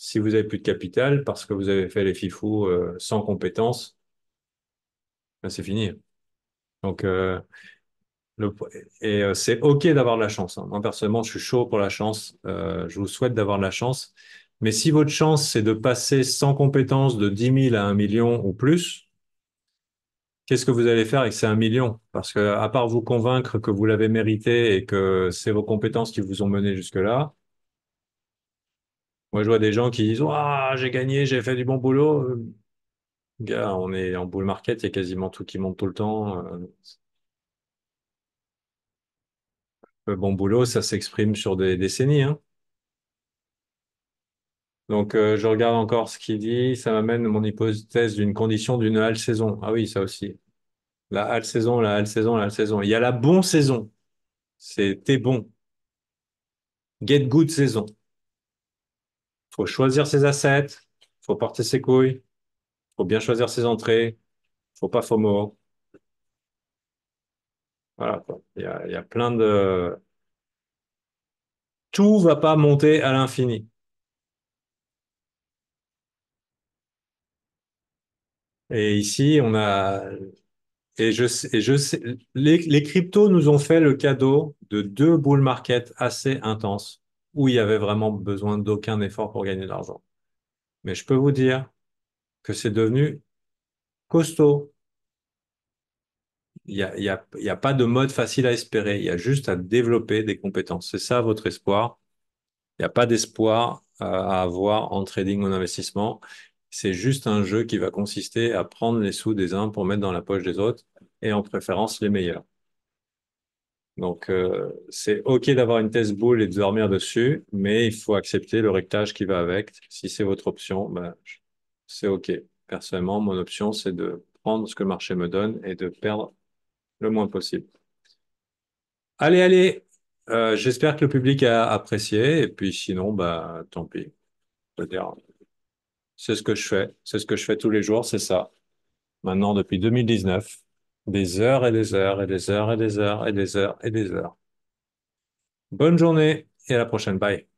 Si vous avez plus de capital parce que vous avez fait les fifous euh, sans compétences, ben, c'est fini. Donc, euh, et euh, c'est OK d'avoir la chance. Hein. Moi, personnellement, je suis chaud pour la chance. je vous souhaite d'avoir de la chance. Mais si votre chance, c'est de passer sans compétences de 10 000 à 1 million ou plus, qu'est-ce que vous allez faire avec ces 1 million Parce que, à part vous convaincre que vous l'avez mérité et que c'est vos compétences qui vous ont mené jusque-là, je vois des gens qui disent ah, j'ai gagné, j'ai fait du bon boulot. Gars, on est en bull market, il y a quasiment tout qui monte tout le temps. Euh, le bon boulot, ça s'exprime sur des décennies. Hein. Donc, euh, je regarde encore ce qu'il dit. Ça m'amène mon hypothèse d'une condition d'une halle saison. Ah oui, ça aussi. La halle saison, la halle saison, la halle saison. Il y a la bonne saison. C'était bon. Get good saison faut choisir ses assets, faut porter ses couilles, faut bien choisir ses entrées, faut pas FOMO. Voilà, il y a, plein de... Tout va pas monter à l'infini. Et ici, on a. Et je, je sais, les, les, cryptos nous ont fait le cadeau de deux bull markets assez intenses où il y avait vraiment besoin d'aucun effort pour gagner de l'argent. Mais je peux vous dire que c'est devenu costaud. Il n'y a, y a, pas de mode facile à espérer. Il y a juste à développer des compétences. C'est ça votre espoir. Il n'y a pas d'espoir euh, à avoir en trading ou en investissement. C'est juste un jeu qui va consister à prendre les sous des uns pour mettre dans la poche des autres et en préférence les meilleurs. Donc, euh, c'est OK d'avoir une test boule et de dormir dessus, mais il faut accepter le rectage qui va avec. Si c'est votre option, ben, c'est OK. Personnellement, mon option, c'est de prendre ce que le marché me donne et de perdre le moins possible. Allez, allez, euh, j'espère que le public a apprécié. Et puis sinon, ben, tant pis. C'est ce que je fais. C'est ce que je fais tous les jours, c'est ça. Maintenant, depuis 2019. Des heures et des heures et des heures et des heures et des heures et des heures. Bonne journée et à la prochaine. Bye.